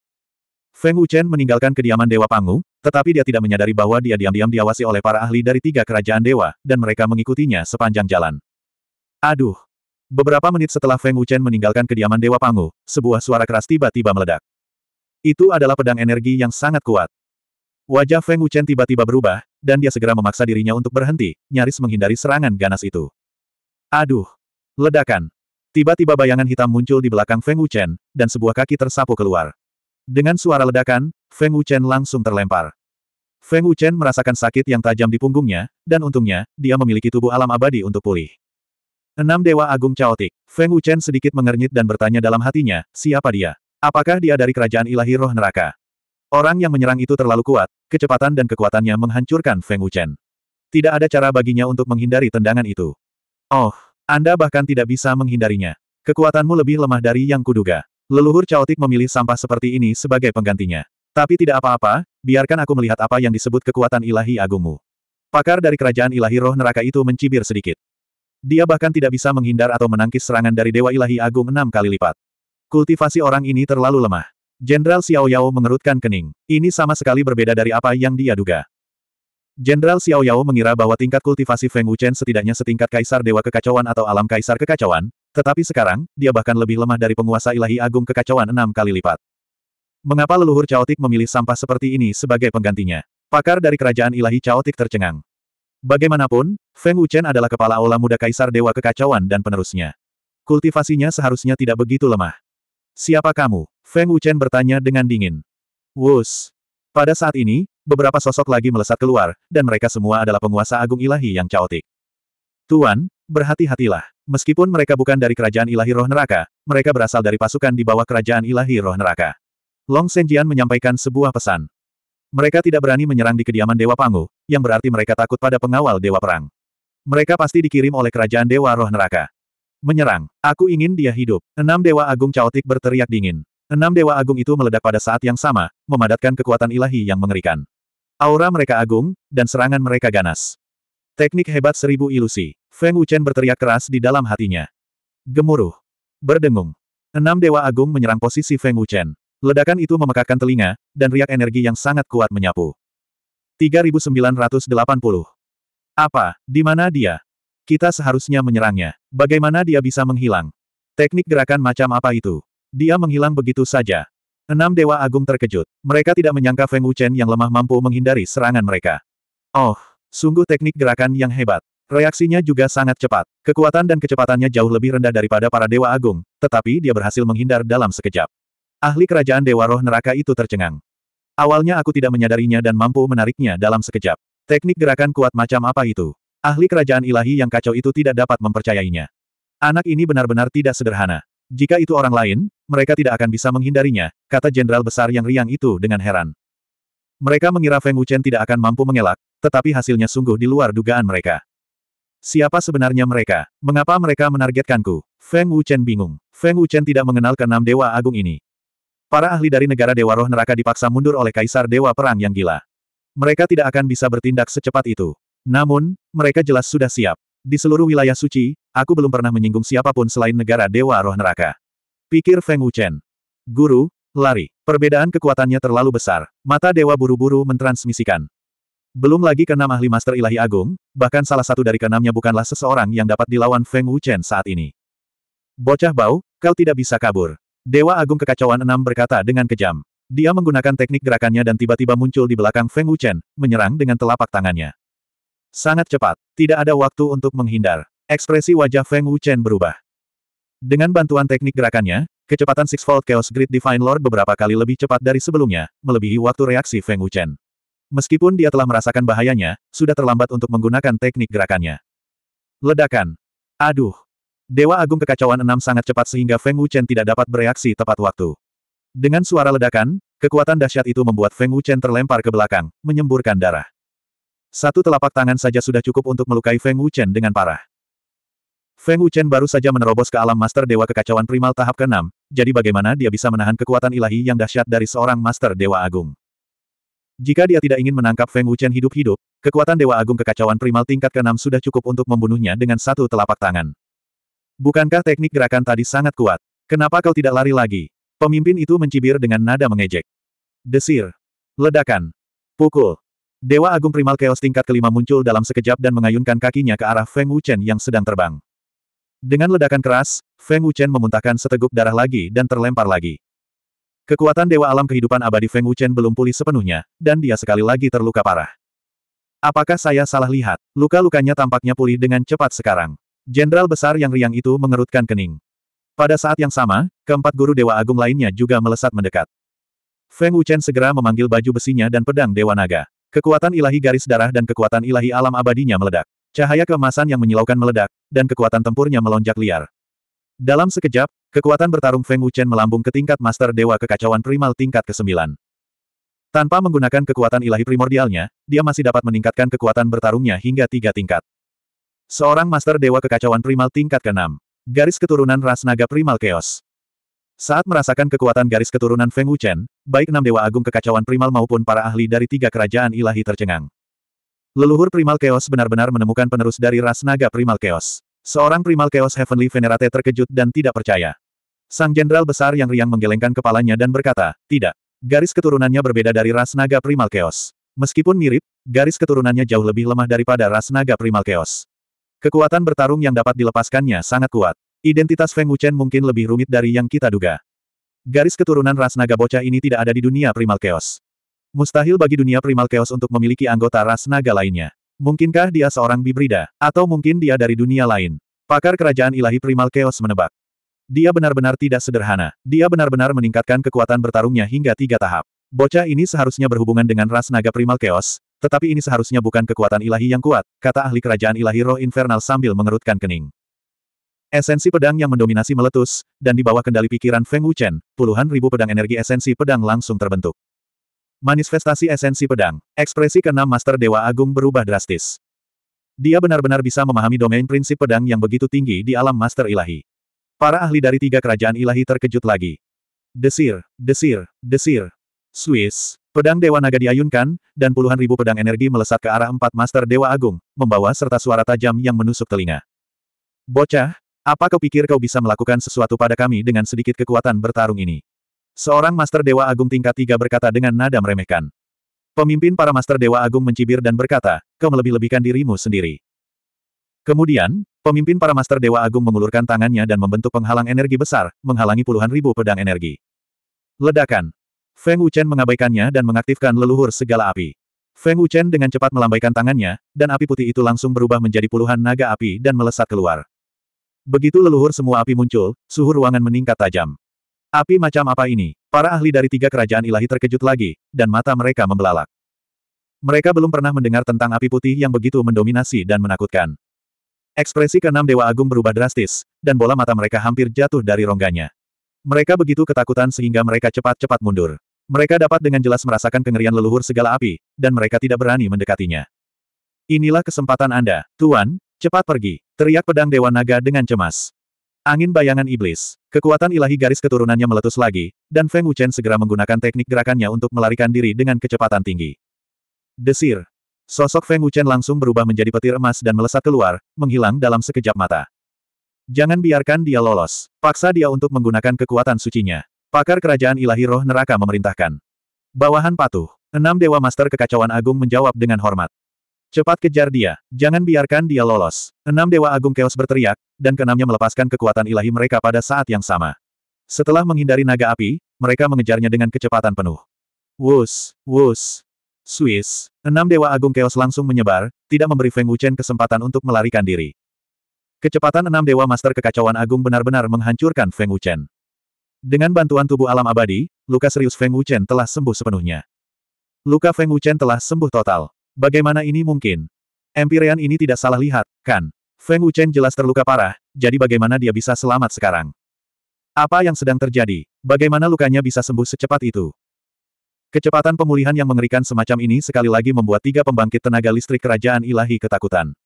Feng Wuchen meninggalkan kediaman Dewa Pangu, tetapi dia tidak menyadari bahwa dia diam-diam diawasi oleh para ahli dari tiga kerajaan dewa, dan mereka mengikutinya sepanjang jalan. Aduh! Beberapa menit setelah Feng Wuchen meninggalkan kediaman Dewa Pangu, sebuah suara keras tiba-tiba meledak. Itu adalah pedang energi yang sangat kuat. Wajah Feng Wuchen tiba-tiba berubah, dan dia segera memaksa dirinya untuk berhenti, nyaris menghindari serangan ganas itu. Aduh! Ledakan! Tiba-tiba bayangan hitam muncul di belakang Feng Wuchen, dan sebuah kaki tersapu keluar. Dengan suara ledakan, Feng Wuchen langsung terlempar. Feng Wuchen merasakan sakit yang tajam di punggungnya, dan untungnya, dia memiliki tubuh alam abadi untuk pulih. Enam Dewa Agung Chaotic, Feng Wuchen sedikit mengernyit dan bertanya dalam hatinya, siapa dia? Apakah dia dari kerajaan ilahi roh neraka? Orang yang menyerang itu terlalu kuat, kecepatan dan kekuatannya menghancurkan Feng Wuchen. Tidak ada cara baginya untuk menghindari tendangan itu. Oh, Anda bahkan tidak bisa menghindarinya. Kekuatanmu lebih lemah dari yang kuduga. Leluhur caotik memilih sampah seperti ini sebagai penggantinya. Tapi tidak apa-apa, biarkan aku melihat apa yang disebut kekuatan ilahi agungmu. Pakar dari kerajaan ilahi roh neraka itu mencibir sedikit. Dia bahkan tidak bisa menghindar atau menangkis serangan dari Dewa Ilahi Agung enam kali lipat. Kultivasi orang ini terlalu lemah. Jenderal Xiao Yao mengerutkan kening. Ini sama sekali berbeda dari apa yang dia duga. Jenderal Xiao Yao mengira bahwa tingkat kultivasi Feng Wuchen setidaknya setingkat Kaisar Dewa Kekacauan atau Alam Kaisar Kekacauan, tetapi sekarang, dia bahkan lebih lemah dari penguasa ilahi agung kekacauan enam kali lipat. Mengapa leluhur caotik memilih sampah seperti ini sebagai penggantinya? Pakar dari kerajaan ilahi caotik tercengang. Bagaimanapun, Feng Wuchen adalah kepala aula muda kaisar dewa kekacauan dan penerusnya. Kultivasinya seharusnya tidak begitu lemah. Siapa kamu? Feng Wuchen bertanya dengan dingin. Wus. Pada saat ini, beberapa sosok lagi melesat keluar, dan mereka semua adalah penguasa agung ilahi yang caotik. Tuan, berhati-hatilah. Meskipun mereka bukan dari kerajaan ilahi roh neraka, mereka berasal dari pasukan di bawah kerajaan ilahi roh neraka. Long Senjian menyampaikan sebuah pesan. Mereka tidak berani menyerang di kediaman Dewa Pangu, yang berarti mereka takut pada pengawal Dewa Perang. Mereka pasti dikirim oleh kerajaan Dewa Roh Neraka. Menyerang, aku ingin dia hidup. Enam Dewa Agung Chaotic berteriak dingin. Enam Dewa Agung itu meledak pada saat yang sama, memadatkan kekuatan ilahi yang mengerikan. Aura mereka agung, dan serangan mereka ganas. Teknik hebat seribu ilusi. Feng Wuchen berteriak keras di dalam hatinya. Gemuruh. Berdengung. Enam Dewa Agung menyerang posisi Feng Wuchen. Ledakan itu memekakkan telinga, dan riak energi yang sangat kuat menyapu. 3980. Apa, di mana dia? Kita seharusnya menyerangnya. Bagaimana dia bisa menghilang? Teknik gerakan macam apa itu? Dia menghilang begitu saja. Enam Dewa Agung terkejut. Mereka tidak menyangka Feng Wuchen yang lemah mampu menghindari serangan mereka. Oh, Sungguh teknik gerakan yang hebat. Reaksinya juga sangat cepat. Kekuatan dan kecepatannya jauh lebih rendah daripada para Dewa Agung, tetapi dia berhasil menghindar dalam sekejap. Ahli kerajaan Dewa Roh Neraka itu tercengang. Awalnya aku tidak menyadarinya dan mampu menariknya dalam sekejap. Teknik gerakan kuat macam apa itu? Ahli kerajaan ilahi yang kacau itu tidak dapat mempercayainya. Anak ini benar-benar tidak sederhana. Jika itu orang lain, mereka tidak akan bisa menghindarinya, kata jenderal besar yang riang itu dengan heran. Mereka mengira Feng Wuchen tidak akan mampu mengelak, tetapi hasilnya sungguh di luar dugaan mereka. Siapa sebenarnya mereka? Mengapa mereka menargetkanku? Feng Wuchen bingung. Feng Wuchen tidak mengenal keenam dewa agung ini. Para ahli dari negara dewa roh neraka dipaksa mundur oleh kaisar dewa perang yang gila. Mereka tidak akan bisa bertindak secepat itu. Namun, mereka jelas sudah siap. Di seluruh wilayah suci, aku belum pernah menyinggung siapapun selain negara dewa roh neraka. Pikir Feng Wuchen. Guru, lari. Perbedaan kekuatannya terlalu besar. Mata dewa buru-buru mentransmisikan. Belum lagi keenam ahli master ilahi agung, bahkan salah satu dari keenamnya bukanlah seseorang yang dapat dilawan Feng Wuchen saat ini. Bocah bau, kau tidak bisa kabur. Dewa Agung Kekacauan Enam berkata dengan kejam. Dia menggunakan teknik gerakannya dan tiba-tiba muncul di belakang Feng Wuchen, menyerang dengan telapak tangannya. Sangat cepat, tidak ada waktu untuk menghindar. Ekspresi wajah Feng Wuchen berubah. Dengan bantuan teknik gerakannya, kecepatan Sixfold Chaos Grid Divine Lord beberapa kali lebih cepat dari sebelumnya, melebihi waktu reaksi Feng Wuchen. Meskipun dia telah merasakan bahayanya, sudah terlambat untuk menggunakan teknik gerakannya. Ledakan. Aduh. Dewa Agung Kekacauan Enam sangat cepat sehingga Feng Wuchen tidak dapat bereaksi tepat waktu. Dengan suara ledakan, kekuatan dahsyat itu membuat Feng Wuchen terlempar ke belakang, menyemburkan darah. Satu telapak tangan saja sudah cukup untuk melukai Feng Wuchen dengan parah. Feng Wuchen baru saja menerobos ke alam Master Dewa Kekacauan Primal tahap ke-6, jadi bagaimana dia bisa menahan kekuatan ilahi yang dahsyat dari seorang Master Dewa Agung? Jika dia tidak ingin menangkap Feng Wuchen hidup-hidup, kekuatan Dewa Agung Kekacauan Primal tingkat ke-6 sudah cukup untuk membunuhnya dengan satu telapak tangan. Bukankah teknik gerakan tadi sangat kuat? Kenapa kau tidak lari lagi? Pemimpin itu mencibir dengan nada mengejek. Desir. Ledakan. Pukul. Dewa Agung Primal Chaos tingkat kelima muncul dalam sekejap dan mengayunkan kakinya ke arah Feng Wuchen yang sedang terbang. Dengan ledakan keras, Feng Wuchen memuntahkan seteguk darah lagi dan terlempar lagi. Kekuatan Dewa Alam Kehidupan Abadi Feng Wuchen belum pulih sepenuhnya, dan dia sekali lagi terluka parah. Apakah saya salah lihat? Luka-lukanya tampaknya pulih dengan cepat sekarang. Jenderal besar yang riang itu mengerutkan kening. Pada saat yang sama, keempat guru Dewa Agung lainnya juga melesat mendekat. Feng Wuchen segera memanggil baju besinya dan pedang Dewa Naga. Kekuatan ilahi garis darah dan kekuatan ilahi alam abadinya meledak. Cahaya keemasan yang menyilaukan meledak, dan kekuatan tempurnya melonjak liar. Dalam sekejap, kekuatan bertarung Feng Wuchen melambung ke tingkat Master Dewa Kekacauan Primal tingkat ke-9. Tanpa menggunakan kekuatan ilahi primordialnya, dia masih dapat meningkatkan kekuatan bertarungnya hingga tiga tingkat. Seorang Master Dewa Kekacauan Primal tingkat ke-6. Garis keturunan ras naga Primal Chaos. Saat merasakan kekuatan garis keturunan Feng Wuchen, baik enam Dewa Agung Kekacauan Primal maupun para ahli dari tiga kerajaan ilahi tercengang. Leluhur Primal Chaos benar-benar menemukan penerus dari ras naga Primal Chaos. Seorang primal Chaos Heavenly Venerate terkejut dan tidak percaya. Sang jenderal besar yang riang menggelengkan kepalanya dan berkata, tidak. Garis keturunannya berbeda dari ras naga primal Chaos. Meskipun mirip, garis keturunannya jauh lebih lemah daripada ras naga primal Chaos. Kekuatan bertarung yang dapat dilepaskannya sangat kuat. Identitas Feng Wuchen mungkin lebih rumit dari yang kita duga. Garis keturunan ras naga bocah ini tidak ada di dunia primal chaos. Mustahil bagi dunia primal chaos untuk memiliki anggota ras naga lainnya. Mungkinkah dia seorang bibrida, atau mungkin dia dari dunia lain? Pakar kerajaan ilahi primal chaos menebak. Dia benar-benar tidak sederhana. Dia benar-benar meningkatkan kekuatan bertarungnya hingga tiga tahap. Bocah ini seharusnya berhubungan dengan ras naga primal chaos, tetapi ini seharusnya bukan kekuatan ilahi yang kuat, kata ahli kerajaan ilahi roh infernal sambil mengerutkan kening. Esensi pedang yang mendominasi meletus, dan di bawah kendali pikiran Feng Wuchen, puluhan ribu pedang energi esensi pedang langsung terbentuk. Manifestasi esensi pedang, ekspresi keenam Master Dewa Agung berubah drastis. Dia benar-benar bisa memahami domain prinsip pedang yang begitu tinggi di alam Master Ilahi. Para ahli dari tiga kerajaan ilahi terkejut lagi. Desir, desir, desir. Swiss, pedang Dewa Naga diayunkan, dan puluhan ribu pedang energi melesat ke arah empat Master Dewa Agung, membawa serta suara tajam yang menusuk telinga. Bocah, apa kau pikir kau bisa melakukan sesuatu pada kami dengan sedikit kekuatan bertarung ini? Seorang Master Dewa Agung tingkat tiga berkata dengan nada meremehkan. Pemimpin para Master Dewa Agung mencibir dan berkata, kau melebih-lebihkan dirimu sendiri. Kemudian, pemimpin para Master Dewa Agung mengulurkan tangannya dan membentuk penghalang energi besar, menghalangi puluhan ribu pedang energi. Ledakan. Feng Wuchen mengabaikannya dan mengaktifkan leluhur segala api. Feng Wuchen dengan cepat melambaikan tangannya, dan api putih itu langsung berubah menjadi puluhan naga api dan melesat keluar. Begitu leluhur semua api muncul, suhu ruangan meningkat tajam. Api macam apa ini? Para ahli dari tiga kerajaan ilahi terkejut lagi, dan mata mereka membelalak. Mereka belum pernah mendengar tentang api putih yang begitu mendominasi dan menakutkan. Ekspresi keenam Dewa Agung berubah drastis, dan bola mata mereka hampir jatuh dari rongganya. Mereka begitu ketakutan sehingga mereka cepat-cepat mundur. Mereka dapat dengan jelas merasakan kengerian leluhur segala api, dan mereka tidak berani mendekatinya. Inilah kesempatan Anda, Tuan, cepat pergi, teriak pedang Dewa Naga dengan cemas. Angin bayangan iblis. Kekuatan ilahi garis keturunannya meletus lagi, dan Feng Wuchen segera menggunakan teknik gerakannya untuk melarikan diri dengan kecepatan tinggi. Desir. Sosok Feng Wuchen langsung berubah menjadi petir emas dan melesat keluar, menghilang dalam sekejap mata. Jangan biarkan dia lolos. Paksa dia untuk menggunakan kekuatan sucinya. Pakar kerajaan ilahi roh neraka memerintahkan. Bawahan patuh. Enam Dewa Master Kekacauan Agung menjawab dengan hormat. Cepat kejar dia. Jangan biarkan dia lolos. Enam Dewa Agung keos berteriak, dan keenamnya melepaskan kekuatan ilahi mereka pada saat yang sama. Setelah menghindari naga api, mereka mengejarnya dengan kecepatan penuh. Wus, wus. Swiss, enam dewa agung keos langsung menyebar, tidak memberi Feng Wuchen kesempatan untuk melarikan diri. Kecepatan enam dewa master kekacauan agung benar-benar menghancurkan Feng Wuchen. Dengan bantuan tubuh alam abadi, luka serius Feng Wuchen telah sembuh sepenuhnya. Luka Feng Wuchen telah sembuh total. Bagaimana ini mungkin? Empirean ini tidak salah lihat, kan? Feng Wuchen jelas terluka parah, jadi bagaimana dia bisa selamat sekarang? Apa yang sedang terjadi? Bagaimana lukanya bisa sembuh secepat itu? Kecepatan pemulihan yang mengerikan semacam ini sekali lagi membuat tiga pembangkit tenaga listrik kerajaan ilahi ketakutan.